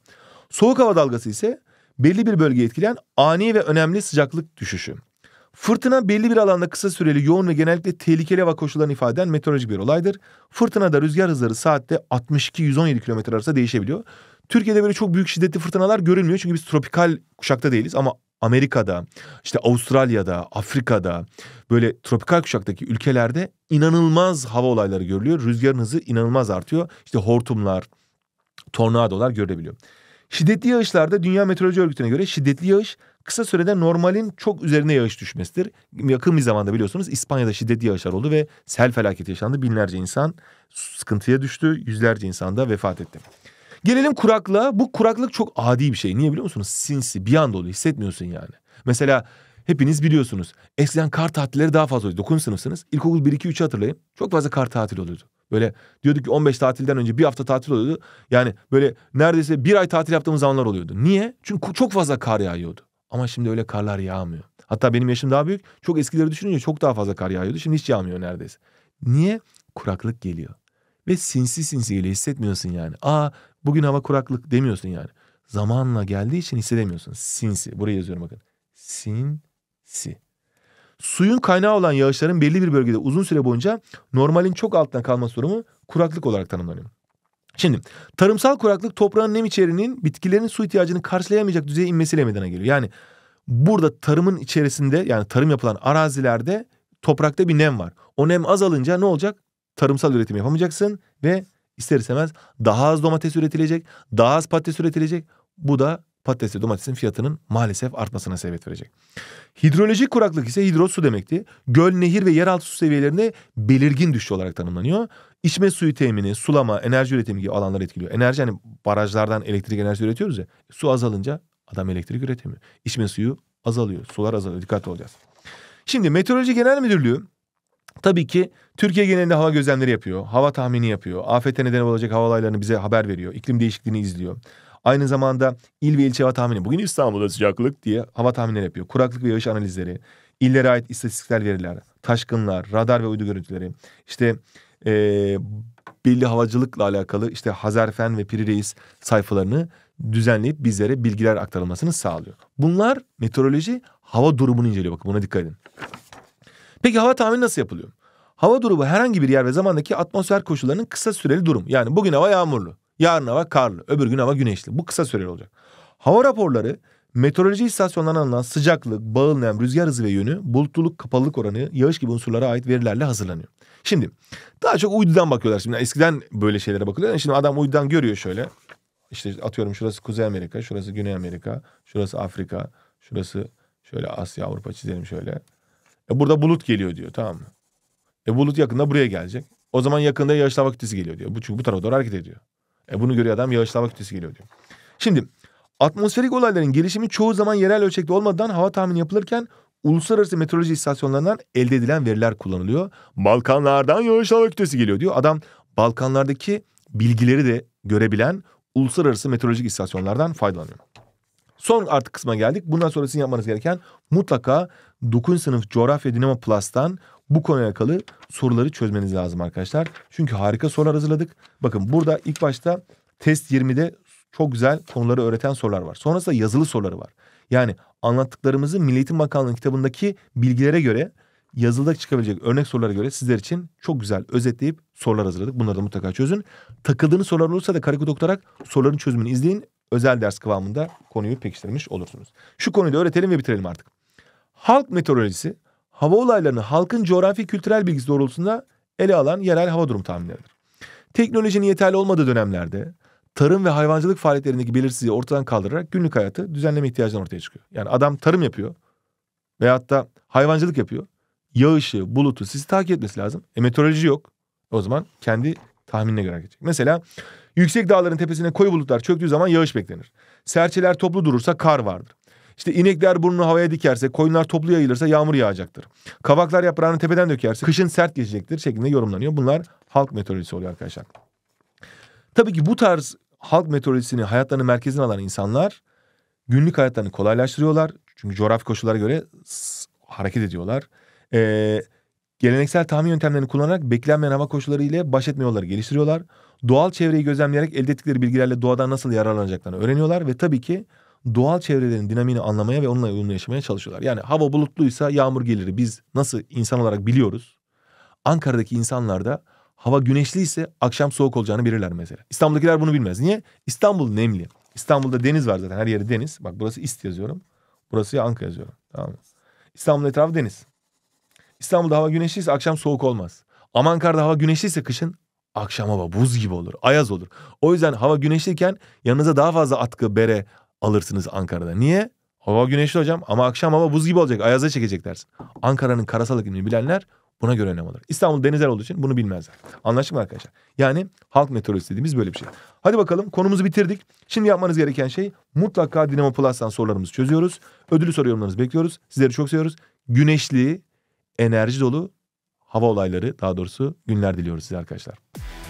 Soğuk hava dalgası ise belli bir bölgeyi etkileyen ani ve önemli sıcaklık düşüşü. Fırtına belli bir alanda kısa süreli, yoğun ve genellikle tehlikeli hava koşullarını ifade eden meteorolojik bir olaydır. Fırtınada rüzgar hızları saatte 62-117 km arası değişebiliyor. Türkiye'de böyle çok büyük şiddetli fırtınalar görülmüyor çünkü biz tropikal kuşakta değiliz ama Amerika'da, işte Avustralya'da, Afrika'da böyle tropikal kuşaktaki ülkelerde inanılmaz hava olayları görülüyor. Rüzgarın hızı inanılmaz artıyor. İşte hortumlar, tornadolar görülebiliyor. Şiddetli yağışlarda Dünya Meteoroloji Örgütü'ne göre şiddetli yağış kısa sürede normalin çok üzerine yağış düşmesidir. Yakın bir zamanda biliyorsunuz İspanya'da şiddetli yağışlar oldu ve sel felaketi yaşandı. Binlerce insan sıkıntıya düştü. Yüzlerce insan da vefat etti. Gelelim kuraklığa. Bu kuraklık çok adi bir şey. Niye biliyor musunuz? Sinsi bir anda oluyor. Hissetmiyorsun yani. Mesela hepiniz biliyorsunuz. Eskiden kar tatilleri daha fazla oluyordu. 9 sınıfsınız. İlkokul 1, 2, 3'ü hatırlayın. Çok fazla kar tatili oluyordu. Böyle diyorduk ki 15 tatilden önce bir hafta tatil oluyordu. Yani böyle neredeyse bir ay tatil yaptığımız zamanlar oluyordu. Niye? Çünkü çok fazla kar yağıyordu. Ama şimdi öyle karlar yağmıyor. Hatta benim yaşım daha büyük. Çok eskileri düşününce çok daha fazla kar yağıyordu. Şimdi hiç yağmıyor neredeyse. Niye? Kuraklık geliyor. Ve sinsi sinsi geliyor. Hissetmiyorsun yani. Aa bugün hava kuraklık demiyorsun yani. Zamanla geldiği için hissedemiyorsun. Sinsi. Buraya yazıyorum bakın. Sinsi. Suyun kaynağı olan yağışların belli bir bölgede uzun süre boyunca normalin çok altına kalması durumu kuraklık olarak tanımlanıyor. Şimdi tarımsal kuraklık toprağın nem içeriğinin bitkilerin su ihtiyacını karşılayamayacak düzeye inmesiyle meydana geliyor. Yani burada tarımın içerisinde yani tarım yapılan arazilerde toprakta bir nem var. O nem azalınca ne olacak? Tarımsal üretim yapamayacaksın ve ister istemez daha az domates üretilecek, daha az patates üretilecek. Bu da Patatesi, domatesin fiyatının maalesef artmasına sebep verecek. Hidrolojik kuraklık ise hidrosu demekti. Göl, nehir ve yeraltı su seviyelerinde belirgin düşüş olarak tanımlanıyor. İçme suyu temini, sulama, enerji üretimi gibi alanları etkiliyor. Enerji hani barajlardan elektrik enerjisi üretiyoruz ya. Su azalınca adam elektrik üretemiyor. İçme suyu azalıyor, sular azalıyor. Dikkatli olacağız. Şimdi Meteoroloji Genel Müdürlüğü Tabii ki Türkiye genelinde hava gözlemleri yapıyor, hava tahmini yapıyor, afete neden olacak hava olaylarını bize haber veriyor, iklim değişikliğini izliyor. Aynı zamanda il ve ilçe hava tahmini. Bugün İstanbul'da sıcaklık diye hava tahminleri yapıyor. Kuraklık ve yağış analizleri, illere ait istatistiksel veriler, taşkınlar, radar ve uydu görüntüleri. İşte e, belli havacılıkla alakalı işte Hazerfen ve Piri Reis sayfalarını düzenleyip bizlere bilgiler aktarılmasını sağlıyor. Bunlar meteoroloji hava durumunu inceliyor. Bakın buna dikkat edin. Peki hava tahmini nasıl yapılıyor? Hava durumu herhangi bir yer ve zamandaki atmosfer koşullarının kısa süreli durum. Yani bugün hava yağmurlu. Yarın hava karlı, öbür gün hava güneşli. Bu kısa süreli olacak. Hava raporları meteoroloji istasyonlarından alınan sıcaklık, bağıl rüzgar hızı ve yönü, bulutluluk, kapalılık oranı, yağış gibi unsurlara ait verilerle hazırlanıyor. Şimdi daha çok uydudan bakıyorlar. Şimdi eskiden böyle şeylere bakılıyor. Şimdi adam uydudan görüyor şöyle. İşte atıyorum şurası Kuzey Amerika, şurası Güney Amerika, şurası Afrika, şurası şöyle Asya, Avrupa çizelim şöyle. E burada bulut geliyor diyor tamam mı? E bulut yakında buraya gelecek. O zaman yakında yağışlar vakitesi geliyor diyor. Bu çünkü bu tarafa doğru hareket ediyor. E bunu görüyor adam yağışlama kütlesi geliyor diyor. Şimdi atmosferik olayların gelişimi çoğu zaman yerel ölçekte olmadan hava tahmini yapılırken uluslararası meteoroloji istasyonlarından elde edilen veriler kullanılıyor. Balkanlardan yağışlama kütlesi geliyor diyor. Adam Balkanlardaki bilgileri de görebilen uluslararası meteorolojik istasyonlardan faydalanıyor. Son artık kısma geldik. Bundan sonra sizin yapmanız gereken mutlaka 9. sınıf coğrafya Dinamo Plus'tan bu konuya alakalı soruları çözmeniz lazım arkadaşlar. Çünkü harika sorular hazırladık. Bakın burada ilk başta test 20'de çok güzel konuları öğreten sorular var. Sonrasında yazılı soruları var. Yani anlattıklarımızı Milli Eğitim Bakanlığı kitabındaki bilgilere göre yazılıda çıkabilecek örnek sorulara göre sizler için çok güzel özetleyip sorular hazırladık. Bunları da mutlaka çözün. Takıldığınız sorular olursa da karekodok okutarak soruların çözümünü izleyin. Özel ders kıvamında konuyu pekiştirmiş olursunuz. Şu konuyu da öğretelim ve bitirelim artık. Halk meteorolojisi hava olaylarını halkın coğrafi kültürel bilgisi doğrultusunda ele alan yerel hava durum tahminleridir. Teknolojinin yeterli olmadığı dönemlerde tarım ve hayvancılık faaliyetlerindeki belirsizliği ortadan kaldırarak günlük hayatı düzenleme ihtiyacından ortaya çıkıyor. Yani adam tarım yapıyor veyahut da hayvancılık yapıyor. Yağışı, bulutu sizi takip etmesi lazım. E meteoroloji yok. E, o zaman kendi tahminine göre hareket Mesela yüksek dağların tepesine koyu bulutlar çöktüğü zaman yağış beklenir. Serçeler toplu durursa kar vardır. İşte inekler burnunu havaya dikerse, koyunlar toplu yayılırsa yağmur yağacaktır. Kavaklar yaprağını tepeden dökerse kışın sert geçecektir şeklinde yorumlanıyor. Bunlar halk meteorolojisi oluyor arkadaşlar. Tabii ki bu tarz halk meteorolojisini hayatlarını merkezine alan insanlar günlük hayatlarını kolaylaştırıyorlar. Çünkü coğrafi koşullara göre hareket ediyorlar. Ee, geleneksel tahmin yöntemlerini kullanarak beklenmeyen hava koşulları ile baş etme yolları geliştiriyorlar. Doğal çevreyi gözlemleyerek elde ettikleri bilgilerle doğadan nasıl yararlanacaklarını öğreniyorlar ve tabii ki doğal çevrelerin dinamini anlamaya ve onunla uyumlu yaşamaya çalışıyorlar. Yani hava bulutluysa yağmur gelir. Biz nasıl insan olarak biliyoruz. Ankara'daki insanlar da hava güneşli ise akşam soğuk olacağını bilirler mesela. İstanbul'dakiler bunu bilmez. Niye? İstanbul nemli. İstanbul'da deniz var zaten her yeri deniz. Bak burası İst yazıyorum. Burası ya Ankara yazıyorum. Tamam mı? İstanbul etrafı deniz. İstanbul'da hava güneşliyse akşam soğuk olmaz. Ama Ankara'da hava güneşliyse kışın akşam hava buz gibi olur. Ayaz olur. O yüzden hava güneşliyken yanınıza daha fazla atkı, bere, alırsınız Ankara'da. Niye? Hava güneşli hocam ama akşam hava buz gibi olacak. Ayaza çekecek dersin. Ankara'nın karasal iklimini bilenler buna göre önem alır. İstanbul denizel olduğu için bunu bilmezler. Anlaştık mı arkadaşlar? Yani halk meteorolojisi dediğimiz böyle bir şey. Hadi bakalım konumuzu bitirdik. Şimdi yapmanız gereken şey mutlaka Dinamo Plus'tan sorularımızı çözüyoruz. Ödülü soru yorumlarınızı bekliyoruz. Sizleri çok seviyoruz. Güneşli, enerji dolu hava olayları daha doğrusu günler diliyoruz size arkadaşlar.